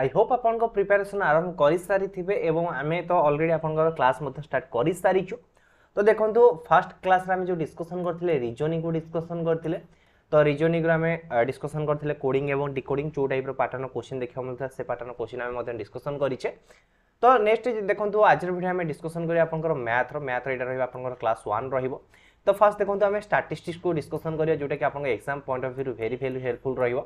I hope আপনার preparation আরম্ভ করে সারিথিবে এবং আমি তো অলরেডি আপনার ক্লাস মধ্যে স্টার্ট করে সারিছু তো দেখুন ফার্স্ট ক্লাসে আমি যে ডিসকসন করলে রিজনিং ডিসকসন করলে তো রিজনিং আমি ডিসকসন করলে কোডিং এবং ডিকোডিং যে টাইপ্র প্যাটর্ন কোশ্চিন দেখা মিলুଥିଲା সে প্যাটর্ন কোশ্চিন আমি মধ্যে ডিসকসন করিছে তো নেক্সট দেখুন আজর ভিডিও আমি ডিসকসন করি আপনার ম্যাথর ম্যাথ এটা রহব আপনার ক্লাস ওয়ান রহব তো ফার্স্ট দেখুন আমি স্টাটিস্টিক্স ডিসকসন করা যেটা কি আপনার exam point of view very very helpful রহব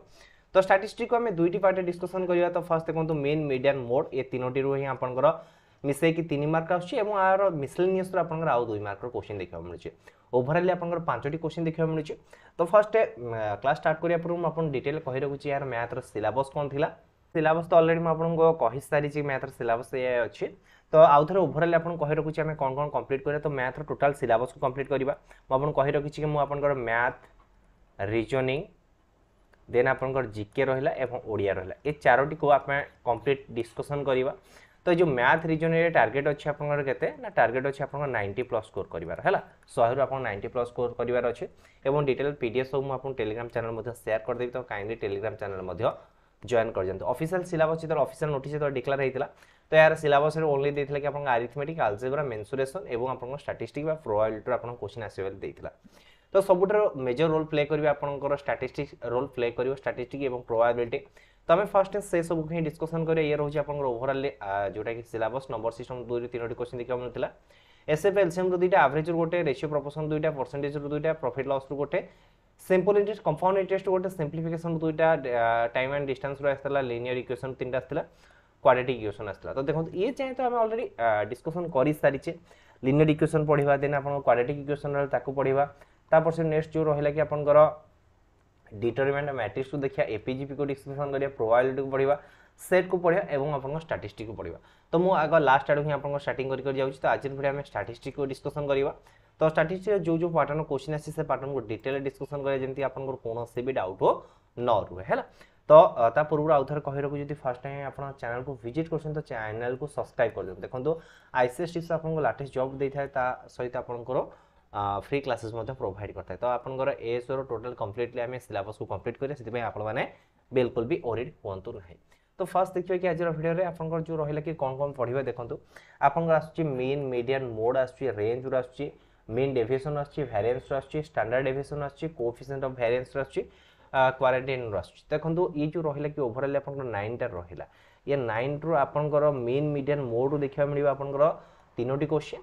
ତ ଷ୍ଟାଟିଷ୍ଟ୍ରିକୁ ଆମେ ଦୁଇଟି ପାର୍ଟରେ ଡିସ୍କସନ୍ କରିବା ତ ଫାର୍ଷ୍ଟ ଦେଖନ୍ତୁ ମେନ୍ ମିଡ଼ିଆନ୍ ମୋଡ୍ ଏ ତିନୋଟିରୁ ହିଁ ଆପଣଙ୍କର ମିଶାଇକି ତିନି ମାର୍କ ଆସୁଛି ଏବଂ ଏହାର ମିସଲେନିୟସ୍ରୁ ଆପଣଙ୍କର ଆଉ ଦୁଇ ମାର୍କର କୋଶ୍ଚିନ୍ ଦେଖିବାକୁ ମିଳୁଛି ଓଭରାଲି ଆପଣଙ୍କର ପାଞ୍ଚଟି କୋଶ୍ଚିନ୍ ଦେଖିବାକୁ ମିଳୁଛି ତ ଫାର୍ଷ୍ଟ କ୍ଲାସ୍ ଷ୍ଟାର୍ଟ କରିବା ପୂର୍ବରୁ ମୁଁ ଆପଣଙ୍କୁ ଡିଟେଲ୍ କହି ରଖୁଛି ଏହାର ମ୍ୟାଥ୍ର ସିଲାବସ୍ କ'ଣ ଥିଲା ସିଲାବସ୍ ତ ଅଲରେଡ଼ି ମୁଁ ଆପଣଙ୍କୁ କହିସାରିଛି ମ୍ୟାଥ୍ର ସିଲାବସ୍ ଏହା ଅଛି ତ ଆଉ ଥରେ ଓଭରାଲି ଆପଣଙ୍କୁ କହି ରଖୁଛି ଆମେ କ'ଣ କ'ଣ କମ୍ପ୍ଲିଟ୍ କରିବା ତ ମ୍ୟାଥ୍ର ଟୋଟାଲ୍ ସିଲାବସ୍କୁ କମ୍ପ୍ଲିଟ୍ କରିବା ମୁଁ ଆପଣଙ୍କୁ କହି ରଖିଛି କି ମୁଁ ଆପଣଙ୍କର ମ୍ୟାଥ୍ ରିଜନିଂ দেন আপনার জিকে রহলা এবং ওড়িয়া রহলা এই চারোটি কু আপনি কমপ্লিট ডিসকসন করা তো এই যে ম্যাথ রিজনের টার্গেট অছে আপনার কেতে না টার্গেট অছে আপনার নাইনটি প্লস স্কোর করবার হল শহে আপনার নাইনটি প্লস স্কোর করবার অছে এবং ডিটেল পিডিএফ সব আপনার টেলিগ্রাম চ্যানেল সেয়ার করেদেবি তো কাইন্ডলি টেলিগ্রাম চ্যানেল জয়েন করে যাতে অফিসিয়াল সিলাবস যেত অফিসিয়াল নোটিস যেত ডিক্লার হয়েছিল তো এর সিলাবস ওনলি দিয়েছিল কি আপনার আরিথমেটিক আলজেব্রা মেনসুরেসন এবং আপনার স্টাটিস্টিক বা প্রোবাবিলিটির আপনার কোশ্চিন আসবে বলে দিয়েছিল তো ସବୁଠାରୁ ମେଜର ରୋଲ୍ ପ୍ଲେ କରିବେ ଆପଣଙ୍କର ଷ୍ଟାଟିଷ୍ଟିକ୍ସ ରୋଲ୍ ପ୍ଲେ କରିବ ଷ୍ଟାଟିଷ୍ଟିକ୍ ଏବଂ ପ୍ରୋବାବିଲିଟି ତ ଆମେ ଫାର୍ଷ୍ଟ ସେସବୁ ହିଁ ଡିସ୍କସନ୍ କରିବା ଇଏ ରହୁଛି ଆପଣଙ୍କର ଓଭରାଲ୍ ଯେଉଁଟାକି ସିଲାବସ୍ ନମ୍ବର ସିଷ୍ଟମ୍ ଦୁଇରୁ ତିନୋଟି କ୍ୱେଶ୍ଚିନ୍ ଦେଖିବାକୁ ମିଳୁଥିଲା ଏସ୍ଏଫ୍ ଏଲ୍ସିଏମ୍ରୁ ଦୁଇଟା ଆଭରେଜ୍ରୁ ଗୋଟେ ରେସିଓ ପ୍ରପୋସନ୍ ଦୁଇଟା ପରସେଣ୍ଟେଜ୍ରୁ ଦୁଇଟା ପ୍ରଫିଟ୍ ଲସ୍ରୁ ଗୋଟେ সিম্পল ইন্টারেস্ট কম্পাউন্ড ইন্টারেস্ট গোটে সিম্পলিফিকেসন দুইটা টাইম অ্যান্ড ডিস্টান্সর আসলে লিনিয়ার ইকুয়েসন তিনটা আসলে কোয়াড্রেটিক ইকুয়েসন আসলে তো দেখুন ইয়ে চাই তো আমি অলরেডি ডিসকসন করে সারিছে লিনিয়ার ইকুয়েসন পড়া দেন আপনার কোয়াড্রেটিক ইকুয়েসন তাকে পড়া तापर से नेक्स्ट जो रहा कि आपंकर डिटरमेंट मैट्रिक्स को देखिया एपीजीपी को डिस्कसन कर प्रोबाबिलिटी को पढ़ा सेट को पढ़ा और आप स्टाटिस्टिक को पढ़ा तो मुझे आग लास्ट आड़ ही स्टार्ट कर तो आज भिडियो आम स्टाटिस्टिक को डिस्कसन करा तो स्टाटिस्टिक जो जो पार्टन क्वेश्चन आसे से पार्टन को डिटेल डिस्कसन करा जमी आपंकर कौन भी डाउट हो न रु है तो पूर्व आउ थे कह रखु जब फास्ट टाइम आप चैनल को कर तो चैनल को सब्सक्राइब कर दिखाँ देखो आईसीएस टीप्स आपको लाटेस्ट जब देता है सहित आपंकर ফ্রি ক্লাসেস প্রোভাইড করে তো আপনার এসর টোটাল কমপ্লিটলি আমি সিলাবস কমপ্লিট করি সেই আপনার বিলকুল বি ওরিড হুঁতু না তো ফার্স্ট দেখবে কি আজর ভিডিওরে আপনার যে রহলা কি কম কম পড়বে দেখুন আপনার আসছে মিন মিডিয়ান মোড আসছে রেঞ্জ আসছে মিন ডেভিয়েসন আসছে ভ্যারিয়েন্স আসছে স্ট্যান্ডার্ড ডেভিয়েসন আসছে কোফিসিয়েন্ট অফ ভ্যারিয়েন্স আসছে क्वारेटाइन आसूँ देखो ये जो रहा कि ओभरअल आप नाइनटा रहा ये नाइन रु आपंकर मेन मीडियन मोड्रु देखा मिले आपंकर तीनो क्वेश्चन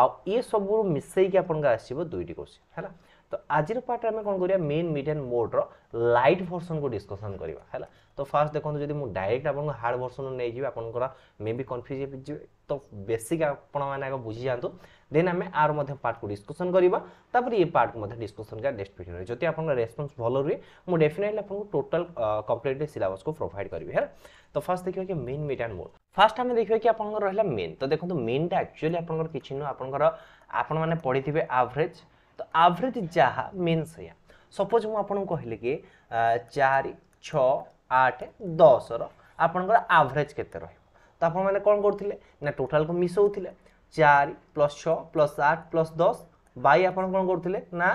ଆଉ ଏସବୁରୁ ମିଶାଇକି ଆପଣଙ୍କର ଆସିବ ଦୁଇଟି କୋଶ୍ଚିନ୍ ହେଲା তো আজির পার্টে আমি কোণ করিয়া মেইন মিড এন্ড মোডর লাইট ভর্সন কু ডিসকসন করিবা হেলা তো ফার্স্ট দেখন্তু যদি মু ডাইরেক্ট আপনাকে হার্ড ভর্সন নেই যিবি আপনকৰ মে বি কনফ্ୟୁজ ହେଇଯିବେ ତ ବେସିକ୍ ଆପଣ ମାନେ ଆଗ ବୁଝି ଯାଆନ୍ତୁ ଦେନ୍ ଆମେ ଆର ମଧ୍ୟ ପାର୍ଟକୁ ଡିସ୍କସନ୍ କରିବା ତାପରେ ଏ ପାର୍ଟକୁ ମଧ୍ୟ ଡିସ୍କସନ୍ କରିବା ନେକ୍ସଟ ଭିଡ଼ିଓରେ ଯଦି ଆପଣଙ୍କ ରେସ୍ପନ୍ସ ଭଲ ରୁହେ ମୁଁ ଡେଫିନେଟଲି ଆପଣଙ୍କୁ ଟୋଟାଲ କମ୍ପ୍ଲିଟଲି ସିଲାବସ୍କୁ ପ୍ରୋଭାଇଡ଼ କରିବି ହେଲା ତ ଫାର୍ଷ୍ଟ ଦେଖିବା କି mean mid and mode first ଆମେ ଦେଖିବା କି ଆପଣଙ୍କର ରହିଲା ମେନ୍ ତ ଦେଖନ୍ତୁ ମେନ୍ଟା ଆକ୍ଚୁଆଲି ଆପଣଙ୍କର କିଛି ନୁହଁ ଆପଣଙ୍କର ଆପଣମାନେ ପଢ଼ିଥିବେ ଆଭରେଜ୍ ତ ଆଭରେଜ୍ ଯାହା ମିନ୍ସ ସେଇଆ ସପୋଜ୍ ମୁଁ ଆପଣଙ୍କୁ କହିଲି କି ଚାରି ଛଅ ଆଠ ଦଶର ଆପଣଙ୍କର ଆଭରେଜ୍ କେତେ ରହିବ ତ ଆପଣମାନେ କ'ଣ କରୁଥିଲେ ନା ଟୋଟାଲ୍କୁ ମିଶାଉଥିଲେ ଚାରି ପ୍ଲସ୍ ଛଅ ପ୍ଲସ୍ ଆଠ ପ୍ଲସ୍ ଦଶ ବାଇ ଆପଣ କ'ଣ କରୁଥିଲେ ନା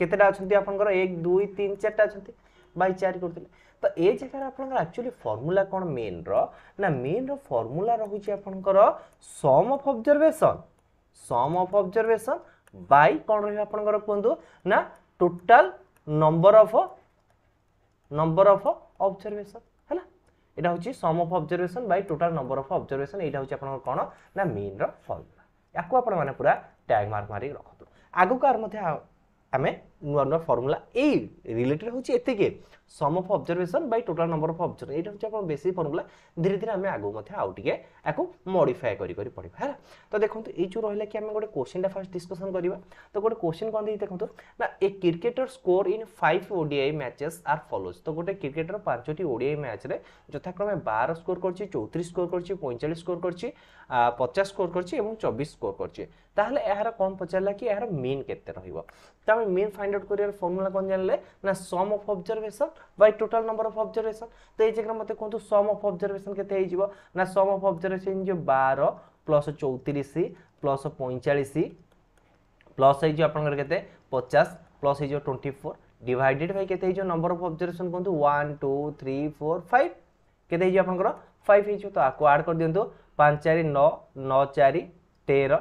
କେତେଟା ଅଛନ୍ତି ଆପଣଙ୍କର ଏକ ଦୁଇ ତିନି ଚାରିଟା ଅଛନ୍ତି ବାଇ ଚାରି କରୁଥିଲେ ତ ଏ ଜାଗାରେ ଆପଣଙ୍କର ଆକ୍ଚୁଆଲି ଫର୍ମୁଲା କ'ଣ ମେନ୍ର ନା ମେନ୍ର ଫର୍ମୁଲା ରହୁଛି ଆପଣଙ୍କର sum of observation sum of observation by କ'ଣ ରହିବ ଆପଣଙ୍କର କୁହନ୍ତୁ ନା total number of number of observation ହେଲା ଏଇଟା ହେଉଛି sum of observation by total number of observation ଏଇଟା ହେଉଛି ଆପଣଙ୍କର କ'ଣ ନା ମେନ୍ର ଫର୍ମୁଲା ୟାକୁ ଆପଣମାନେ ପୁରା ଟ୍ୟାଗ୍ ମାର୍କ ମାରିକି ରଖନ୍ତୁ ଆଗକୁ ଆର ମଧ୍ୟ ଆମେ ନୂଆ ନୂଆ ଫର୍ମୁଲା ଏଇ ରିଲେଟେଡ୍ ହେଉଛି ଏତିକି sum of observation by total number of observe ଏଇଟା ହେଉଛି ଆପଣ ବେସିକ୍ ଫର୍ମୁଲା ଧୀରେ ଧୀରେ ଆମେ ଆଗକୁ ମଧ୍ୟ ଆଉ ଟିକେ ଆକୁ ମଡ଼ିଫାଏ କରି କରି ପଢ଼ିବା ହେଲା ତ ଦେଖନ୍ତୁ ଏଇ ଯେଉଁ ରହିଲା କି ଆମେ ଗୋଟେ କୋଶ୍ଚିନ୍ଟା ଫାର୍ଷ୍ଟ ଡିସ୍କସନ୍ କରିବା ତ ଗୋଟେ କୋଶ୍ଚିନ୍ କ'ଣ ଦେଇଛି ଦେଖନ୍ତୁ ନା a cricketer score in five ODI matches are follows ତ ଗୋଟେ କ୍ରିକେଟର ପାଞ୍ଚଟି ଓଡିଆଇ ମ୍ୟାଚ୍ରେ ଯଥାକ୍ରମେ ବାର ସ୍କୋର କରିଛି ଚଉତିରିଶ ସ୍କୋର କରିଛି ପଇଁଚାଳିଶ ସ୍କୋର କରିଛି ପଚାଶ ସ୍କୋର କରିଛି ଏବଂ ଚବିଶ ସ୍କୋର କରିଛି ତାହେଲେ ଏହାର କ'ଣ ପଚାରିଲା କି ଏହାର ମିନ୍ କେତେ ରହିବ ତ ଆମେ ମିନ୍ ଫାଇଣ୍ଡ ଆଉଟ୍ କରିବାର ଫର୍ମୁଲା କ'ଣ ଜାଣିଲେ ନା sum of observation by total number of observation ତ ଏଇ ଜାଗାରେ ମୋତେ କୁହନ୍ତୁ ସମ୍ ଅଫ୍ ଅବଜର୍ଭେସନ୍ କେତେ ହେଇଯିବ ନା ସମ୍ ଅଫ୍ ଅବଜର୍ଭେସନ୍ ଯେଉଁ ବାର ପ୍ଲସ୍ ଚଉତିରିଶ ପ୍ଲସ୍ ପଇଁଚାଳିଶ ପ୍ଲସ୍ ହେଇଯିବ ଆପଣଙ୍କର କେତେ ପଚାଶ ପ୍ଲସ୍ ହେଇଯିବ ଟ୍ୱେଣ୍ଟି ଫୋର୍ ডিভাইডেড বাই কেতে হয়েছে নম্বর অফ অবজরভেসন কুহতু one two three four five কেতে হয়েছে আপনার ফাইভ হয়েছে তো আকু আড করে দিও পাঁচ চারি ন ন চারি তের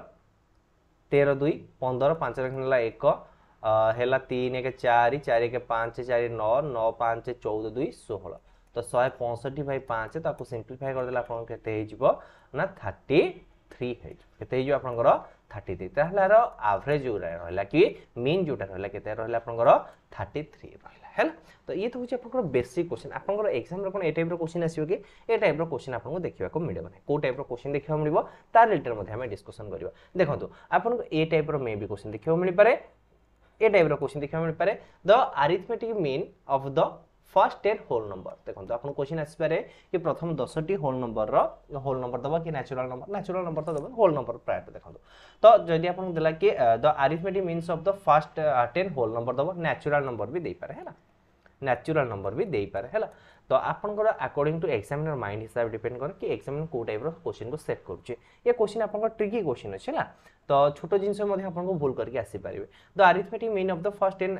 ତେର ଦୁଇ ପନ୍ଦର ପାଞ୍ଚ ଲକ୍ଷ ହେଲା ଏକ ହେଲା ତିନି ଏକ ଚାରି ଚାରି ଏକ ପାଞ୍ଚ ଚାରି ନଅ ନଅ ପାଞ୍ଚ ଚଉଦ ଦୁଇ ଷୋହଳ ତ ଶହେ ପଞ୍ଚଷଠି ବାଇ ପାଞ୍ଚ ତାକୁ ସିମ୍ପ୍ଲିଫାଏ କରିଦେଲେ ଆପଣଙ୍କର କେତେ ହେଇଯିବ ନା ଥାର୍ଟି ଥ୍ରୀ ହେଇଯିବ କେତେ ହେଇଯିବ ଆପଣଙ୍କର থার্টি থ্রি তাহলে আর আভরেজ যেটা রহলা কি মিন যেটা রহলা কেতে রহলা আপনার থার্টি থ্রি রহলা হ্যাঁ তো ইয়ে তো হচ্ছে আপনার বেসিক কোশ্চিন আপনার এক্সামর কোণ এ টাইপর কোশ্চিন আসবে কি এ টাইপর কোশ্চিন আপনার দেখা মিলবে না কেউ টাইপর কোশ্চিন দেখা মিলব তার রিলেটেড মধ্যে আমি ডিসকসন করা দেখুন আপনার এ টাইপর মে বি কোশ্চিন দেখা মিলিপারে এ টাইপর কোশ্চিন দেখা মিলিপারে দ আরিথমেটিক মিন অফ দ ফার্স্টের হোল নম্বর দেখুন আপনার কোশ্চিন আসিপারে কি প্রথম দশটি হোল নম্বরর হোল নম্বর দেব কি ন্যাচুরাল নম্বর ন্যাচুরাল নম্বর তো দেবে হোল নম্বর প্রায়ত দেখুন তো যদি আপনার দেলা কি the arithmetic means of the first ten whole number দেব ন্যাচুরাল নম্বর বি দেইপারে হ্যাঁ ন্যাচুরাল নম্বর বি দেইপারে হ্যাঁ তো আপনার আকর্ডিং টু এক্সামিনার মাইন্ড হিসাবে ডিপেন্ড করে কি এক্সামিনার কেউ টাইপর কোশ্চিন কু সেট করছে এ কোশ্চিন আপনার ট্রিকি কোশ্চিন আছে না তো ছোট জিনিস আপনার ভুল করি আসিপারে the arithmetic mean of the first ten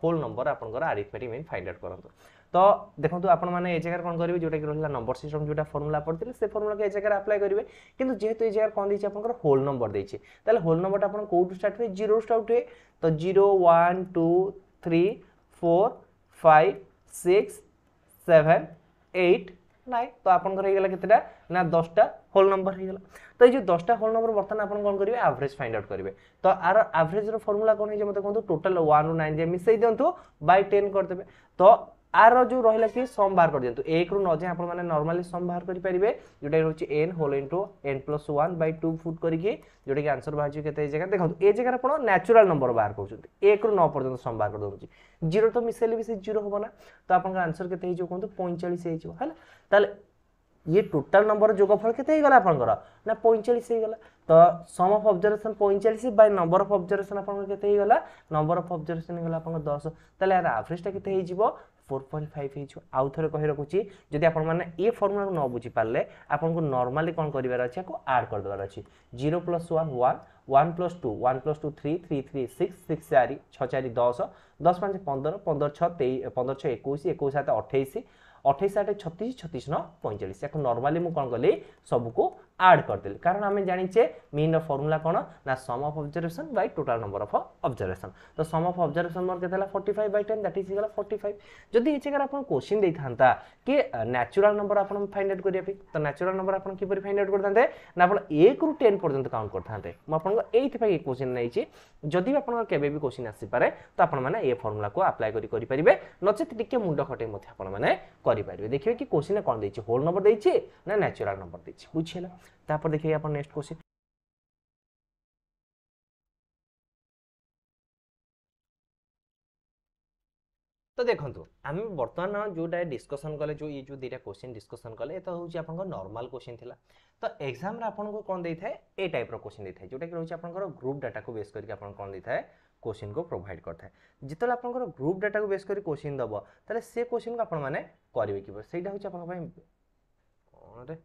whole number আপনার আরিথমেটিক মিন ফাইন্ড আউট করতো ତ ଦେଖନ୍ତୁ ଆପଣମାନେ ଏ ଜାଗାରେ କ'ଣ କରିବେ ଯେଉଁଟାକି ରହିଲା ନମ୍ବର ସିଷ୍ଟମ୍ ଯେଉଁଟା ଫର୍ମୁଲା ପଡ଼ିଥିଲେ ସେ ଫର୍ମୁଲାକୁ ଏ ଜାଗାରେ ଆପ୍ଲାଏ କରିବେ କିନ୍ତୁ ଯେହେତୁ ଏ ଜାଗାରେ କ'ଣ ଦେଇଛି ଆପଣଙ୍କର ହୋଲ୍ ନମ୍ବର ଦେଇଛି ତାହେଲେ ହୋଲ୍ ନମ୍ବରଟା ଆପଣ କେଉଁଠୁ ଷ୍ଟାର୍ଟ ହୁଏ ଜିରୋ ଷ୍ଟାର୍ଟ ହୁଏ ତ zero one two three four five six seven eight nine তো আপনার হয়ে গেল কেতটা না দশটা হোল নম্বর হয়ে গেল তো এই যে দশটা হোল নম্বর বর্তমানে আপনার কম করবে আভরেজ ফাইন্ড আউট করবে তো আর আভরেজর ফর্মুলা কম হয়েছে মতো কুহতু টোটাল ওয়ান রু নাইন যে মিশাই দিও বাই টেন করেদেবে তো आर रो जो रहा कि सम बाहर कर दिखाँ एक रु नौ जाए आप नर्माली सम बाहर करेंगे जोटा रोचे n whole into n plus one by two फुट करके जोटा कि आंसर बाहर के जगह देखो ये जगह आप न्याचुराल नंबर बाहर कर एक रु नौ पर्यटन सम बाहर करदे जीरो तो मिसेले भी सी जीरो हम ना तो आप आंसर के कहते पैंचाश है ये टोटाल नंबर जोगफल के आपंकर ना पैंचाश होगा तो सम अफ अब्जरभेसन पैंचाश बै नंबर अफ अब्जरभेसन आपंकर के नंबर अफ अब्जरभेसन होगा आप दस तेल यार आभरेजटा के ফোর পয়েন্ট ফাইভ ହେଇଛୁ ଆଉ ଥରେ କହି ରଖୁଛି ଯଦି ଆପଣମାନେ ଏ ଫର୍ମୁଲାକୁ ନ ବୁଝିପାରିଲେ ଆପଣଙ୍କୁ ନର୍ମାଲି କ'ଣ କରିବାର ଅଛି ଆକୁ ଆଡ଼୍ କରିଦେବାର ଅଛି zero plus one one one plus two one plus two three three three six six ଚାରି ଛଅ ଚାରି ଦଶ ଦଶ ପାଞ୍ଚ ପନ୍ଦର ପନ୍ଦର ଛଅ ତେଇ ପନ୍ଦର ଛଅ ଏକୋଇଶ ଏକୋଇଶ ସାତ ଅଠେଇଶ ଅଠେଇଶ ଆଠ ଛତିଶ ଛତିଶ ନଅ ପଇଁଚାଳିଶ ୟାକୁ ନର୍ମାଲି ମୁଁ କ'ଣ କଲି ସବୁକୁ ଆଡ଼୍ କରିଦେଲି କାରଣ ଆମେ ଜାଣିଛେ ମିନ୍ର ଫର୍ମୁଲା କ'ଣ ନା sum of observation by total number of observation ତ ସମ୍ ଅଫ୍ ଅବଜରଭେସନ୍ ମୋର କେତେ ହେଲା forty five by ten that is ହେଇଗଲା ଫର୍ଟି ଫାଇଭ୍ ଯଦି ଏ ଜାଗାରେ ଆପଣ କୋଶ୍ଚିନ୍ ଦେଇଥାନ୍ତା କି ନ୍ୟାଚୁରାଲ୍ ନମ୍ବର ଆପଣ ଫାଇଣ୍ଡ ଆଉଟ୍ କରିବା ପାଇଁ ତ ନ୍ୟାଚୁରାଲ୍ ନମ୍ବର ଆପଣ କିପରି ଫାଇଣ୍ଡ ଆଉଟ୍ କରିଥାନ୍ତେ ନା ଆପଣ ଏକରୁ ଟେନ୍ ପର୍ଯ୍ୟନ୍ତ କାଉଣ୍ଟ କରିଥାନ୍ତେ ମୁଁ ଆପଣଙ୍କ ଏଇଥିପାଇଁ ଏ କୋଶ୍ଚିନ୍ ନେଇଛି ଯଦି ବି ଆପଣଙ୍କର କେବେ ବି କୋଶ୍ଚିନ୍ ଆସିପାରେ ତ ଆପଣମାନେ ଏ ଫର୍ମୁଲାକୁ ଆପ୍ଲାଏ କରି କରିପାରିବେ ନଚେତ୍ ଟିକେ ମୁଣ୍ଡ ଖଟେଇ ମଧ୍ୟ ଆପଣମାନେ କରିପାରିବେ ଦେଖିବେ କି କୋଶ୍ଚିନ୍ରେ କ'ଣ ଦେଇଛି ହୋଲ୍ ନମ୍ବର ଦେଇଛି ନା ନ୍ୟାଚୁରାଲ୍ ନମ୍ବର ଦେଇଛି ବୁଝିହେଲା तापर देखिए यहाँ नेक्स्ट क्वेश्चन तो देखो आम बर्तमान जोटा डिस्कसन कले जो ये जो दुटा क्वेश्चन डिस्कसन कले तो हूँ आप नर्माल क्वेश्चन थी तो एक्जाम आपको कौन दे था ए टाइप क्वेश्चन दे था जोटा कि रही आपंकर ग्रुप डाटा को बेस करके आप कौन दे था क्वेश्चन को प्रोभाइड करता है जिते आपंकर ग्रुप डाटा को बेस कर क्वेश्चन दब से क्वेश्चन को आपने करेंगे कि से हूँ आप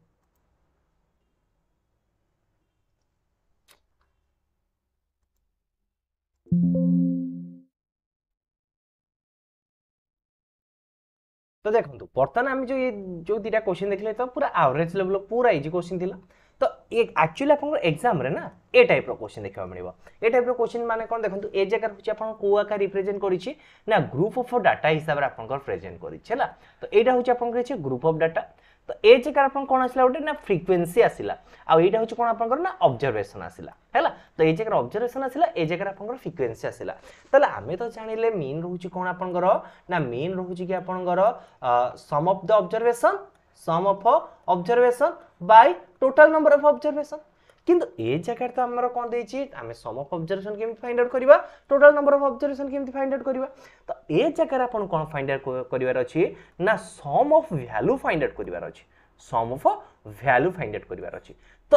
ତ ଦେଖନ୍ତୁ ବର୍ତ୍ତମାନ ଆମେ ଯେଉଁ ଯେଉଁ ଦୁଇଟା କୋଶ୍ଚିନ୍ ଦେଖିଲେ ତ ପୁରା ଆଭରେଜ୍ ଲେଭଲ୍ ପୁରା ଇଜି କୋଶ୍ଚିନ୍ ଥିଲା ତ ଆକ୍ଚୁଆଲି ଆପଣଙ୍କର ଏକ୍ଜାମ୍ରେ ନା ଏ ଟାଇପ୍ର କୋଶ୍ଚିନ୍ ଦେଖିବାକୁ ମିଳିବ ଏ ଟାଇପ୍ର କୋଶ୍ଚିନ୍ ମାନେ କ'ଣ ଦେଖନ୍ତୁ ଏ ଜାଗାରେ ହେଉଛି ଆପଣ କେଉଁ ଆକାର ରିପ୍ରେଜେଣ୍ଟ କରିଛି ନା ଗ୍ରୁପ୍ ଅଫ୍ ଡାଟା ହିସାବରେ ଆପଣଙ୍କର ପ୍ରେଜେଣ୍ଟ କରିଛି ହେଲା ତ ଏଇଟା ହେଉଛି ଆପଣଙ୍କର ଅଛି ଗ୍ରୁପ୍ ଅଫ୍ ଡାଟା ତ ଏ ଚେକ୍ ଆପଣ କ'ଣ ଆସିଲା ଗୋଟେ ନା ଫ୍ରିକ୍ୱେନ୍ସି ଆସିଲା ଆଉ ଏଇଟା ହେଉଛି କ'ଣ ଆପଣଙ୍କର ନା ଅବଜରଭେସନ୍ ଆସିଲା ହେଲା ତ ଏଇ ଜାଗାରେ ଅବଜରଭେସନ୍ ଆସିଲା ଏ ଜାଗାରେ ଆପଣଙ୍କର ଫ୍ରିକ୍ୱେନ୍ସି ଆସିଲା ତାହେଲେ ଆମେ ତ ଜାଣିଲେ ମେନ୍ ରହୁଛି କ'ଣ ଆପଣଙ୍କର ନା ମେନ୍ ରହୁଛି କି ଆପଣଙ୍କର sum of the observation sum of observation by total number of observation କିନ୍ତୁ ଏ ଜାଗାରେ ତ ଆମର କ'ଣ ଦେଇଛି ଆମେ ସମ୍ ଅଫ୍ ଅବଜରଭେସନ୍ କେମିତି ଫାଇଣ୍ଡ ଆଉଟ୍ କରିବା ଟୋଟାଲ୍ ନମ୍ବର ଅଫ୍ ଅବଜରଭେସନ୍ କେମିତି ଫାଇଣ୍ଡ ଆଉଟ୍ କରିବା ତ ଏ ଜାଗାରେ ଆପଣ କ'ଣ ଫାଇଣ୍ଡ ଆଉଟ୍ କରିବାର ଅଛି ନା sum of value find out କରିବାର ଅଛି sum of value find out କରିବାର ଅଛି ତ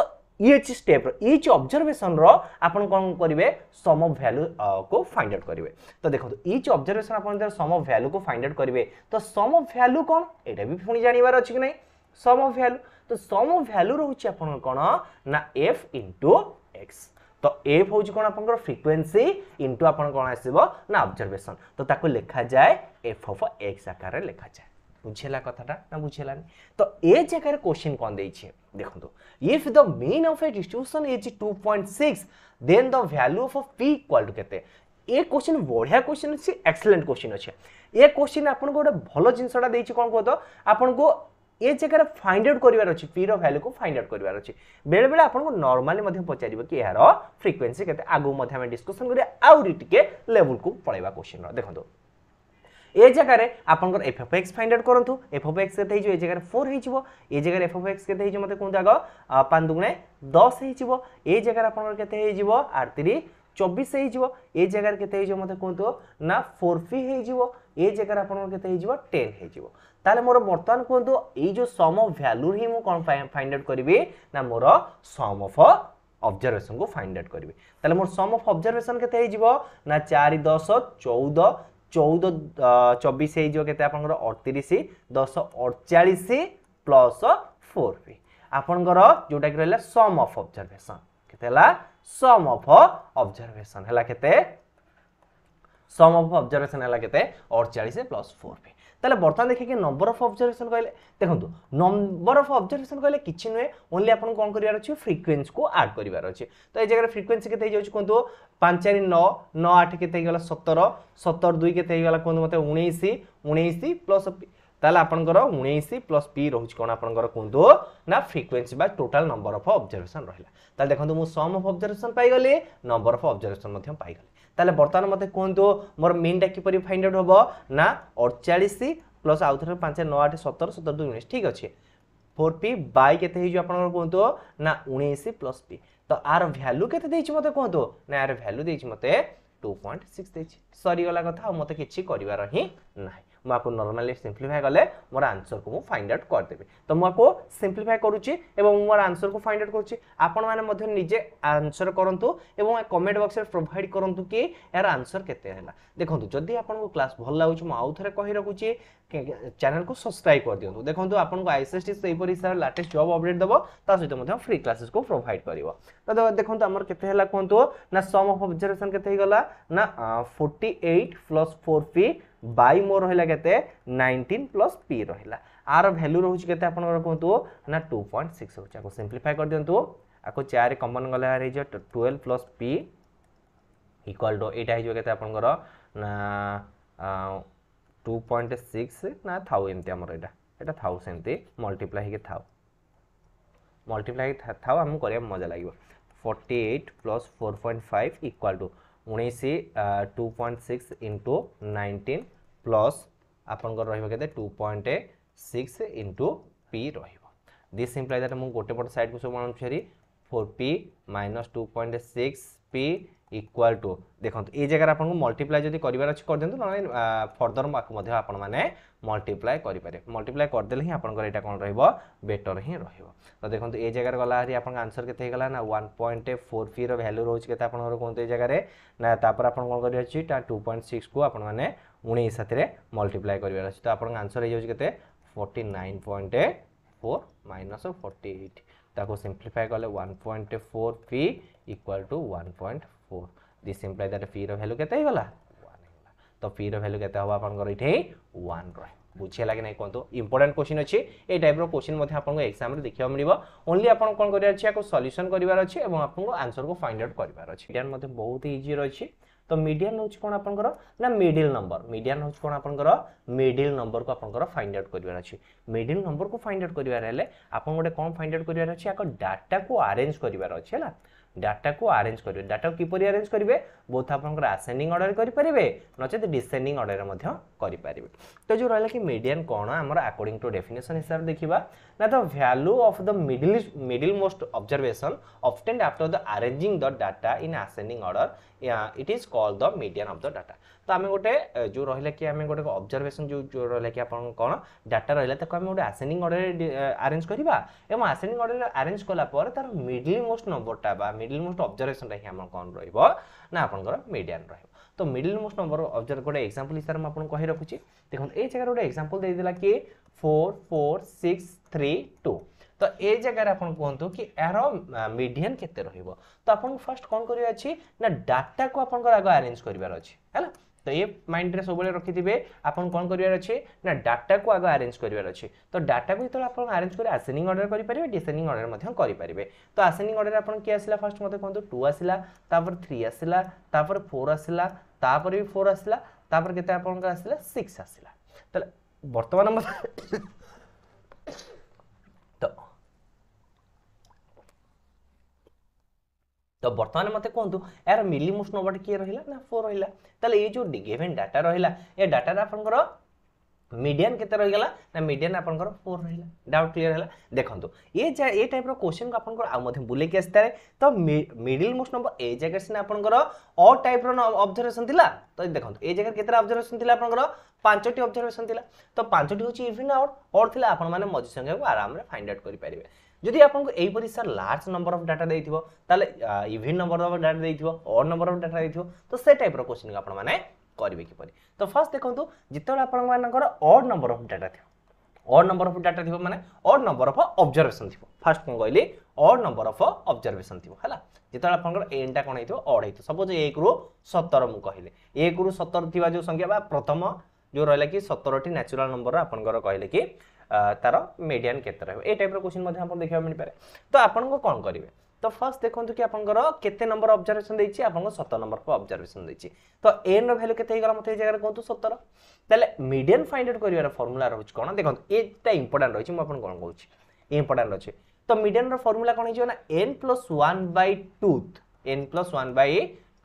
ଇଚ୍ ଷ୍ଟେପ୍ର ଇଚ୍ ଅବଜର୍ଭେସନ୍ର ଆପଣ କ'ଣ କରିବେ ସମ୍ ଅଫ୍ ଭ୍ୟାଲୁକୁ ଫାଇଣ୍ଡ ଆଉଟ୍ କରିବେ ତ ଦେଖନ୍ତୁ ଇଚ୍ ଅବଜର୍ଭେସନ୍ ଆପଣ ଯେତେବେଳେ ସମ୍ ଅଫ୍ ଭ୍ୟାଲୁକୁ ଫାଇଣ୍ଡ ଆଉଟ୍ କରିବେ ତ ସମ୍ ଅଫ୍ ଭ୍ୟାଲୁ କ'ଣ ଏଇଟା ବି ପୁଣି ଜାଣିବାର ଅଛି କି ନାହିଁ ସମ୍ ଅଫ୍ ଭ୍ୟାଲୁ ତ ସମ୍ ଅଫ୍ ଭ୍ୟାଲ୍ୟୁ ରହୁଛି ଆପଣଙ୍କର କ'ଣ ନା ଏଫ୍ ଇଣ୍ଟୁ ଏକ୍ସ ତ ଏଫ୍ ହେଉଛି କ'ଣ ଆପଣଙ୍କର ଫ୍ରିକ୍ୱେନ୍ସି ଇଣ୍ଟୁ ଆପଣ କ'ଣ ଆସିବ ନା ଅବଜର୍ଭେସନ୍ ତ ତାକୁ ଲେଖାଯାଏ ଏଫ୍ ଅଫ୍ ଏକ୍ସ ଆକାରରେ ଲେଖାଯାଏ বুঝেলা কথাটা না বুঝেলানি তো এ জায়গার কোশ্চিন কন দিয়েছে দেখুন if the mean of a distribution is two point six then the value of P equal to কেতে এ কোশ্চিন বঢ়িয়া কোশ্চিন আছে এক্সেলেন্ট কোশ্চিন আছে এ কোশ্চিন আপনার গোটে ভাল জিনিসটা দিয়েছি কোণ কুহ তো আপনার ଏ ଜାଗାରେ ଫାଇଣ୍ଡ ଆଉଟ୍ କରିବାର ଅଛି ପିର ଭ୍ୟାଲ୍ୟୁକୁ ଫାଇଣ୍ଡ ଆଉଟ୍ କରିବାର ଅଛି ବେଳେବେଳେ ଆପଣଙ୍କୁ ନର୍ମାଲି ମଧ୍ୟ ପଚାରିବ କି ଏହାର ଫ୍ରିକ୍ୱେନ୍ସି କେତେ ଆଗକୁ ମଧ୍ୟ ଆମେ ଡିସ୍କସନ୍ କରିବା ଆହୁରି ଟିକେ ଲେବୁଲ୍କୁ ପଳେଇବା କୋଶ୍ଚିନ୍ର ଦେଖନ୍ତୁ এ জায়গায় আপনার F of X find out করতু এফ অফ এক্স কেতে হয়েছে এ জায়গায় ফোর হয়েছিল এ জায়গায় এফ অফ এক্স কেতে হয়েছে মতো কুহতু আগ পাঁচ দুগুণে দশ হয়েছিল এ জায়গায় আপনার কেতে হয়েছিল আটত্রি চব্বিশ হয়েছিল এ জায়গায় কেতে হয়েছে মতো কুহতু না ফোর ফি হয়েছিল এ জায়গায় আপনার কেতে হয়েছিল টেন হয়েছিল ତାହେଲେ ମୋର ବର୍ତ୍ତମାନ କୁହନ୍ତୁ ଏଇ ଯେଉଁ ସମ୍ ଅଫ୍ ଭ୍ୟାଲୁ ହିଁ ମୁଁ କ'ଣ ଫାଇଣ୍ଡ ଆଉଟ୍ କରିବି ନା ମୋର ସମ୍ ଅଫ୍ ଅବଜର୍ଭେସନକୁ ଫାଇଣ୍ଡ ଆଉଟ୍ କରିବି ତାହେଲେ ମୋର ସମ୍ ଅଫ୍ ଅବଜର୍ଭେସନ କେତେ ହେଇଯିବ ନା ଚାରି ଦଶ ଚଉଦ ଚଉଦ ଚବିଶ ହେଇଯିବ କେତେ ଆପଣଙ୍କର ଅଠତିରିଶ ଦଶ ଅଠଚାଳିଶ ପ୍ଲସ୍ ଫୋର୍ ବି ଆପଣଙ୍କର ଯେଉଁଟାକି ରହିଲା ସମ୍ ଅଫ୍ ଅବଜର୍ଭେସନ୍ କେତେ ହେଲା ସମ୍ ଅଫ୍ ଅବଜର୍ଭେସନ୍ ହେଲା କେତେ ସମ୍ ଅଫ୍ ଅବଜର୍ଭେସନ୍ ହେଲା କେତେ ଅଠଚାଳିଶ ପ୍ଲସ୍ ଫୋର୍ ବି তাহলে বর্তমান দেখি নম্বর অফ অবজরভেসন কে দেখুন নম্বর অফ অবজরভেসন কে কিছু নুহে ওনলি আপনার কম করার অনেক ফ্রিকোয়েন্সি কু আড করার অনেক তো এই জায়গায় ফ্রিকোয়েন্সি কেতে হয়ে কুহ পাঁচ চারি ন ন আট কেতে হয়ে গেল সতর সতর দুই কেতে হয়ে গেল কুহ মতো উনিশ উনিশ প্লস তাহলে আপনার উনিশ প্লস পি রয়েছে কোণ আপনার কুহ না ফ্রিকোয়েন্সি বা টোটাল নম্বর অফ অবজরভেসন রহলা তাহলে দেখুন মু সম অফ অবজরভেসন পাইগলি নম্বর অফ অবজরভেসন পাইগলি তাহলে বর্তমান মতো কুহতু মোর মিনটা কিপর ফাইন্ড আউট হব না অড়চাশ প্লস আউথরে পাঁচ নয় আট সতর সতর দুই উনিশ ঠিক আছে ফোর পি বাই কেতে হয়ে আপনার কুহতু না উনিশ প্লস পি তো আর ভ্যালু কেতে দিয়েছি মতো কুহতু না আর ভ্যালু দিয়েছি মতো টু পয়েন্ট সিক্স দিয়েছি সরিগলা কথা মতো কিছু করবার হি না ମୁଁ ନର୍ମାଲି ସିମ୍ପ୍ଲିଫାଏ କଲେ ମୋର ଆନ୍ସରକୁ ମୁଁ ଫାଇଣ୍ଡ ଆଉଟ୍ କରିଦେବି ତ ମୁଁ ଆକୁ ସିମ୍ପ୍ଲିଫାଏ କରୁଛି ଏବଂ ମୁଁ ମୋର ଆନ୍ସରକୁ ଫାଇଣ୍ଡ ଆଉଟ୍ କରୁଛି ଆପଣମାନେ ମଧ୍ୟ ନିଜେ ଆନ୍ସର କରନ୍ତୁ ଏବଂ କମେଣ୍ଟ ବକ୍ସରେ ପ୍ରୋଭାଇଡ଼ କରନ୍ତୁ କି ଏହାର ଆନ୍ସର କେତେ ହେଲା ଦେଖନ୍ତୁ ଯଦି ଆପଣଙ୍କୁ କ୍ଲାସ୍ ଭଲ ଲାଗୁଛି ମୁଁ ଆଉ ଥରେ କହି ରଖୁଛି ଚ୍ୟାନେଲକୁ को सब्सक्राइब कर दिंतु देखो आपको टी से हिसाब लाटेस्ट जब अपडेट देव ता सहित फ्री क्लासेस को प्रोवाइड कर तो देखो आमर के कहतु ना सम अफ अब्जर्वेशन केला ना forty eight plus four P by मोर रहा के नाइंटीन प्लस पी रहा आर भैल्यू रोचे के कहतु ना टू पॉइंट सिक्स रोचे सिंप्लीफाए कर दिंतु आपको चार कमन गला twelve plus P equal to यहाँ हो जाए आपंकर টু পয়েন্ট সিক্স ନା ଥାଉ ଏମିତି ଆମର ଏଇଟା ଏଇଟା ଥାଉ ସେମିତି ମଲ୍ଟିପ୍ଲାଏ ହେଇକି ଥାଉ ମଲ୍ଟିପ୍ଲାଏ ହେଇକି ଥାଉ ଆମକୁ କରିବାକୁ ମଜା ଲାଗିବ forty eight plus four point five equal to ଉଣେଇଶ two point six into nineteen plus ଆପଣଙ୍କର ରହିବ କେତେ two point six into P ରହିବ ଦିସ୍ ଇମ୍ପ୍ଲାଏ ଦ୍ୱାରା ମୁଁ ଗୋଟେ ପଟ ସାଇଡ଼୍କୁ ସବୁ ଆଣୁଛି ହେରି four P minus two point six P equal to দেখুন এই জায়গায় আপনার মল্টিপ্লাই যদি করবার অছি করে দিও নয় ফর্দর আপনার মানে মল্টিপ্লাই করে মল্টিপ্লাই করেদেলে হি আপনার এটা কম রহব বেটর হি রহব তো দেখুন এই জায়গার গলাহারি আপনার আনসর কেতে হয়ে গলা না one point four P value রয়েছে কেতে আপনার কুহতু এই জায়গায় না তাপরে আপনার কম করার অছি তা টু পয়েন্ট সিক্স কু আপনার মানে উনিশ সাথে মল্টিপ্লাই করবার অছি তো আপনার আনসর হয়ে যাচ্ছে কেতে forty nine point four minus forty eight তাকে সিম্পলিফাই কলে one point four P equal to one point four this implies that P value के गला तो पी रैल्यू के आपर ये वन रही বুঝিলা কি না কুহতু ইম্পর্টাট কোশ্চিন অছি এই টাইপ্র কোশ্চিন আপনার এক্সামে দেখা মিলব ওনলি আপনার কোণ করার আছে এখন সল্যুসন করবার অছে এবং আপনার আনসর কু ফাইন্ড আউট করবার অছে মিডিয়ান মধ্যে বহুত ইজি রয়েছে তো মিডিয়ান হচ্ছে কোণ আপনার না মিডিল নম্বর মিডিয়ান হচ্ছে কোণ আপনার মিডিল নম্বর কু আপনার ফাইন্ড আউট করবার অছে মিডিল নম্বর কু ফাইন্ড আউট করবার হলে আপনার গোটে কম ফাইন্ড আউট করবার অছে এখন ডাটা কু আরেঞ্জ করবার অছে হ্যাঁ ডাটাকু আরেঞ্জ করবে ডাটাকু কিপরি আরেঞ্জ করবে বোধ আপনার আসেন্ডিং অর্ডর করে নচেত ডিসেন্ডিং অর্ডর করে তো যে রহলা কি মিডিয়ান কোণ আমার আকর্ডিং টু ডেফিনেসন হিসাবে দেখা না the value of the middle middle most observation obtained after the arranging the data in ascending order it is call the median of the data ତ ଆମେ ଗୋଟେ ଯେଉଁ ରହିଲା କି ଆମେ ଗୋଟେ ଅବଜର୍ଭେସନ୍ ଯେଉଁ ଯେଉଁ ରହିଲା କି ଆପଣ କ'ଣ ଡାଟା ରହିଲା ତାକୁ ଆମେ ଗୋଟେ ଆସେଣ୍ଡିଂ ଅର୍ଡ଼ରରେ ଆରେଞ୍ଜ କରିବା ଏବଂ ଆସେଣ୍ଡିଂ ଅର୍ଡ଼ରରେ ଆରେଞ୍ଜ କଲା ପରେ ତାର ମିଡ଼ିଲ୍ ମୋଷ୍ଟ ନମ୍ବରଟା ବା ମିଡ଼ିଲ୍ ମୋଷ୍ଟ ଅବଜର୍ଭେସନ୍ଟା ହିଁ ଆମର କ'ଣ ରହିବ ନା ଆପଣଙ୍କର ମିଡ଼ିଆନ୍ ରହିବ ତ ମିଡ଼ିଲ୍ ମୋଷ୍ଟ ନମ୍ବର ଅବଜର୍ଭ ଗୋଟେ ଏକ୍ସାମ୍ପଲ୍ ହିସାବରେ ମୁଁ ଆପଣଙ୍କୁ କହି ରଖୁଛି ଦେଖନ୍ତୁ ଏଇ ଜାଗାରେ ଗୋଟେ ଏକ୍ସାମ୍ପଲ୍ ଦେଇଦେଲା କି four four six three two ତ ଏ ଜାଗାରେ ଆପଣ କୁହନ୍ତୁ କି ଏହାର ମିଡ଼ିଆନ୍ କେତେ ରହିବ ତ ଆପଣଙ୍କୁ ଫାର୍ଷ୍ଟ କ'ଣ କରିବାର ଅଛି ନା ଡାଟାକୁ ଆପଣଙ୍କର ଆଗ ଆରେଞ୍ଜ କରିବାର ଅଛି ହେଲା ତ ଏ ମାଇଣ୍ଡରେ ସବୁବେଳେ ରଖିଥିବେ ଆପଣ କ'ଣ କରିବାର ଅଛି ନା ଡାଟାକୁ ଆଗ ଆରେଞ୍ଜ କରିବାର ଅଛି ତ ଡାଟାକୁ ଯେତେବେଳେ ଆପଣ ଆରେଞ୍ଜ କରି ଆସେଣ୍ଡିଂ ଅର୍ଡ଼ର କରିପାରିବେ ଡିସେଣ୍ଡିଂ ଅର୍ଡ଼ର ମଧ୍ୟ କରିପାରିବେ ତ ଆସେଣ୍ଡିଂ ଅର୍ଡ଼ରରେ ଆପଣ କିଏ ଆସିଲା ଫାର୍ଷ୍ଟ ମୋତେ କୁହନ୍ତୁ ଟୁ ଆସିଲା ତାପରେ ଥ୍ରୀ ଆସିଲା ତାପରେ ଫୋର୍ ଆସିଲା ତାପରେ ବି ଫୋର୍ ଆସିଲା ତାପରେ କେତେ ଆପଣଙ୍କର ଆସିଲା ସିକ୍ସ ଆସିଲା ତାହେଲେ ବର୍ତ୍ତମାନ ମୋତେ তো বর্তমানে মতো কুহতু এর মিলি মোট নম্বরটি কি রহিলা না ফোর রহিলা তাহলে এই যে গিভেন ডাটা রহিলা এ ডাটাটা আপনার মিডিয়ান কেতে রহিগলা না মিডিয়ান আপনার ফোর রহিলা ডাউট ক্লিয়ার হল দেখুন এ এ টাইপর কোশ্চেন আপনার আউ বুলাইকি আসিথায় তো মিডিল মোস্ট নম্বর এ জায়গায় সিনা আপনার অ টাইপর অবজরভেসন লা তো দেখুন এই জায়গায় কেতে অবজরভেসন লা আপনার পাঁচটি অবজরভেসন লা তো পাঁচটি হচ্ছে ইভিন আউট অড লা আপনার মঝি সংখ্যাকে আরামে ফাইন্ড আউট করে পারবে যদি আপনার এইপরি sir large number of data দিয়ে তাহলে ইভিন নম্বর অফ ডাটা দিয়ে অড নম্বর অফ ডাটা দিয়ে তো সে টাইপর কোশ্চিন আপনার মানে করবে কিপর তো ফার্স্ট দেখুন যেত আপনার অড নম্বর অফ ডাটা থাকে অড নম্বর অফ ডাটা থাকবে মানে অড নম্বর অফ অবজরভেসন থাকবে ফার্স্ট কম কহিলি অড নম্বর অফ অবজরভেসন থাকবে হল যেত আপনার এনটা কোণ হয়ে অড হয়ে সপোজ এক রু সতর মু কহিলি এক রু সতর থাকা যে সংখ্যা বা প্রথম যে রা কি সতরটি ন্যাচুরাল নম্বর আপনার কহিলে কি ତାର ମିଡ଼ିଆନ୍ କେତେ ରହିବ ଏଇ ଟାଇପ୍ର କୋଶ୍ଚିନ୍ ମଧ୍ୟ ଆପଣ ଦେଖିବାକୁ ମିଳିପାରେ ତ ଆପଣଙ୍କୁ କ'ଣ କରିବେ ତ ଫାର୍ଷ୍ଟ ଦେଖନ୍ତୁ କି ଆପଣଙ୍କର କେତେ ନମ୍ବର ଅବଜର୍ଭେସନ୍ ଦେଇଛି ଆପଣଙ୍କ ସତର ନମ୍ବରକୁ ଅବଜର୍ଭେସନ୍ ଦେଇଛି ତ ଏନ୍ର ଭାଲ୍ୟୁ କେତେ ହେଇଗଲା ମୋତେ ଏ ଜାଗାରେ କୁହନ୍ତୁ ସତର ତାହେଲେ ମିଡ଼ିଆନ୍ ଫାଇଣ୍ଡ ଆଉଟ୍ କରିବାର ଫର୍ମୁଲା ରହୁଛି କ'ଣ ଦେଖନ୍ତୁ ଏଇଟା ଇମ୍ପୋର୍ଟାଣ୍ଟ ରହିଛି ମୁଁ ଆପଣ କ'ଣ କହୁଛି ଇମ୍ପୋର୍ଟାଣ୍ଟ ଅଛି ତ ମିଡ଼ିଆନ୍ର ଫର୍ମୁଲା କ'ଣ ହେଇଯିବ ନା n plus one by twoth n plus one by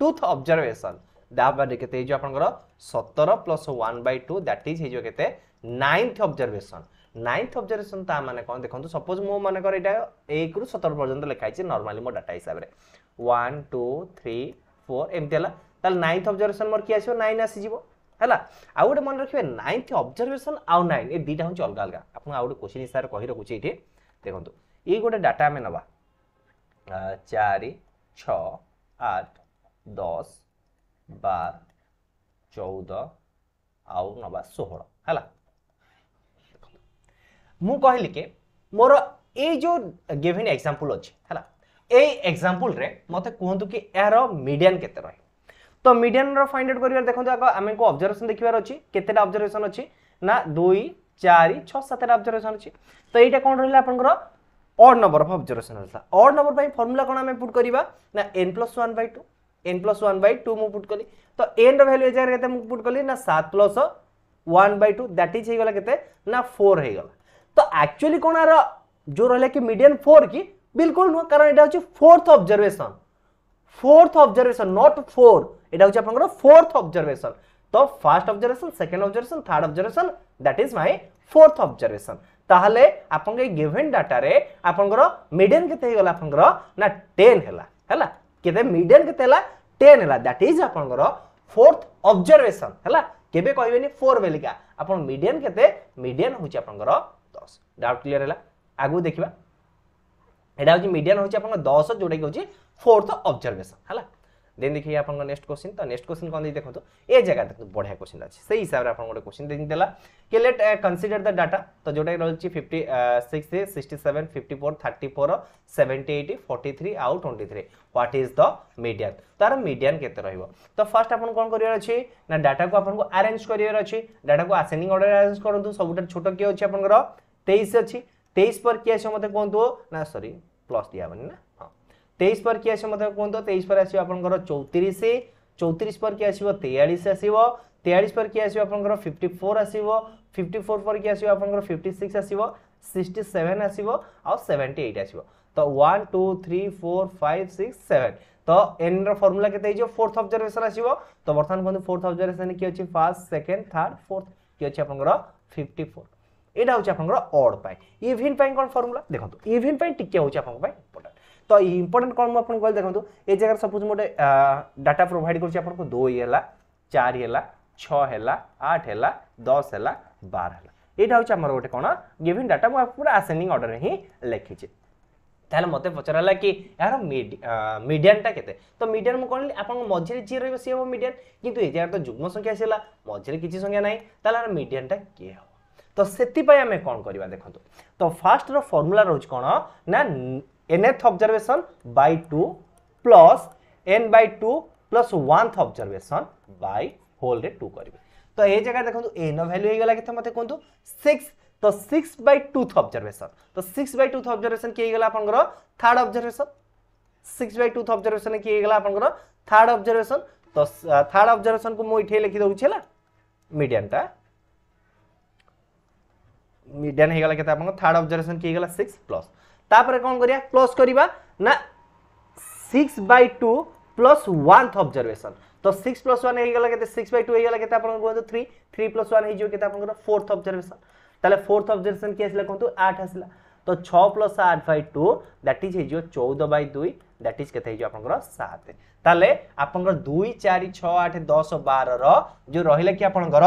twoth observation that value kete hejo apanakara 17 plus 1 by 2 that is hejo kete ninth observation ninth observation তা মানে কোন দেখন্তু सपोज মো মনে করে এটা 1 রু 17 পর্যন্ত লেখা আছে নরমালি মো ডাটা হিসাবে 1 2 3 4 এমতি হলা তাহলে নাইন্থ অবজরভেসন মোর কি আসবে 9 আসি যাব হলা আউ গোটে মনে রাখবে নাইন্থ অবজরভেসন আউ 9 এ দুইটা হচ্ছে অলগা অলগা আপন আউ গোটে কোশ্চিন হিসাবে কহি রাখুছি এটি দেখন্তু এই গোটে ডাটা আমি নবা 4 10 बार चौद आउ षोह है मु कहली कि मोर ये जो गिभेन एक्जामपल अच्छे है एक्जामपल मत कहतु कि यार मीडियान के तो मीडियान फाइंड आउट कर देखते आग आम को अब्जरभेसन देखार अच्छी केतेटा अब्जरभेसन अच्छी ना दुई चार छ सातटा अब्जरभेसन अच्छी तो यही कौन रहा आपर অড नंबर अफ অবজরভেশন হল অড নম্বর পাই ফর্মুলা কোণ আমি পুট করা না n plus one by n plus one by two मुझ পুট কলি তো এন ভ্যালু এ জায়গায় কেতে মু পুট কলি না সাত plus one by two that is হয়ে গলা কেতে না ফোর হয়ে जो रहा कि मीडियम फोर कि बिल्कुल नुह कारण यहाँ हूँ fourth observation fourth observation not four यहाँ हूँ आप फोर्थ अब्जरवेशन तो first observation second observation third observation that is my fourth observation ताहले आपन गिवन डाटा रे आपन मिडियन केते गला आपन ना 10 है কেতে মিডিয়ান কেতে হল টেন হল দ্যাট ইজ আপনার ফোর্থ অবজরভেসন হল কেবে কহবেনি ফোর বেলিকা আপনার মিডিয়ান কেতে মিডিয়ান হচ্ছে আপনার দশ ডাউট ক্লিয়ার হল আগুক দেখা এটা হচ্ছে মিডিয়ান হচ্ছে আপনার দশ যেটা কি হচ্ছে ফোর্থ অবজরভেসন হ্যাঁ देन देखिए आप नेक्स्ट क्वेश्चन तो नेक्स्ट क्वेश्चन कौन देखो तो, ए जगह देखते तो बढ़िया क्वेश्चन अच्छे से हिसाब से आप गोटे क्वेश्चन देदेला कि लेट कनसीडर द डाटा तो जोटा रही fifty six sixty seven fifty four thirty four seventy eight forty three आउ twenty three what is the median तार मीडियान के तो फास्ट आप कौन कर डाटा को आपको आरेज कर डाटा को आसेंडिंग अर्डर आरेज करूँ सबुठ छोट किए अच्छे आप तेईस अच्छी तेईस पर किए मतलब मत कहतु ना सरी प्लस दिया ना तेईस पर किए आस मतलब कहतु तेईस पर आस चौतीस चौतीस पर किए आसयास आसयास पर किए आसर फिफ्टी फोर आसफ्टी फोर पर किए आसर फिफ्टी सिक्स आसो सिक्सटी सेवेन आसो आसेवेन्टी एट आस तो one two three four five six seven तो एन रमुला के फोर्थ अब्जर्वेसन आसो तो बर्तमान कहते फोर्थ अब्जर्वेसन किए अच्छे फास्ट सेकेंड थार्ड फोर्थ किए अच्छे आप फिफ्टी फोर यहाँ हूँ आप अड इभेन कौन फर्मुला देखो इभेन टी हूँ आप ତ ଇମ୍ପୋର୍ଟାଣ୍ଟ କ'ଣ ମୁଁ ଆପଣଙ୍କୁ କହିଲି ଦେଖନ୍ତୁ ଏ ଜାଗାରେ ସପୋଜ୍ ମୁଁ ଗୋଟେ ଡାଟା ପ୍ରୋଭାଇଡ଼ କରୁଛି ଆପଣଙ୍କୁ ଦୁଇ ହେଲା ଚାରି ହେଲା ଛଅ ହେଲା ଆଠ ହେଲା ଦଶ ହେଲା ବାର ହେଲା ଏଇଟା ହେଉଛି ଆମର ଗୋଟେ କ'ଣ ଗିଭିନ୍ ଡାଟା ମୁଁ ପୁରା ଆସେଣ୍ଡିଂ ଅର୍ଡ଼ର୍ରେ ହିଁ ଲେଖିଛି ତାହେଲେ ମୋତେ ପଚାରଲା କି ଏହାର ମିଡ଼ିଆନଟା କେତେ ତ ମିଡ଼ିଆନ ମୁଁ କହିଲି ଆପଣଙ୍କ ମଝିରେ ଯିଏ ରହିବ ସିଏ ହେବ ମିଡ଼ିଆନ୍ କିନ୍ତୁ ଏ ଜାଗାରେ ତ ଯୁଗ୍ମ ସଂଖ୍ୟା ଆସିଲା ମଝିରେ କିଛି ସଂଖ୍ୟା ନାହିଁ ତାହେଲେ ଏହାର ମିଡ଼ିଆନଟା କିଏ ହେବ ତ ସେଥିପାଇଁ ଆମେ କ'ଣ କରିବା ଦେଖନ୍ତୁ ତ ଫାର୍ଷ୍ଟର ଫର୍ମୁଲା ରହୁଛି କ'ଣ ନା nth observation by 2 plus n by 2 plus 1th observation by whole रे 2 करिवे तो ए जगह देखंतु a नो वैल्यू हे गला केते मते कोंतु 6 तो 6 by 2th observation तो 6 by 2th observation के हे गला आपन करो third observation 6 by 2th observation के हे गला आपन करो थर्ड observation तो थर्ड observation को मो इठे लिखि दउ छेला मीडियन ता मीडियन हे गला केते आपन थर्ड observation के हे गला 6 plus তাপরে কোন করিয়া প্লস করিবা না 6 বাই 2 প্লস 1th অবজারভেশন তো 6 প্লস 1 হয়ে গেল কেতে 6 বাই 2 হয়ে গেল কেতে আপনারা কোন 3 3 প্লস 1 হয়ে যাও কেতে আপনারা 4th অবজারভেশন তাহলে 4th অবজারভেশন কি আসলে কোন 8 আসলা তো 6 প্লস 8 বাই 2 দ্যাট ইজ হয়ে যাও 14 বাই 2 दैट इज केत आपंकर सात ताले आपंकर दुई चार छ आठ दस बार रो जो रहा कि आपंकर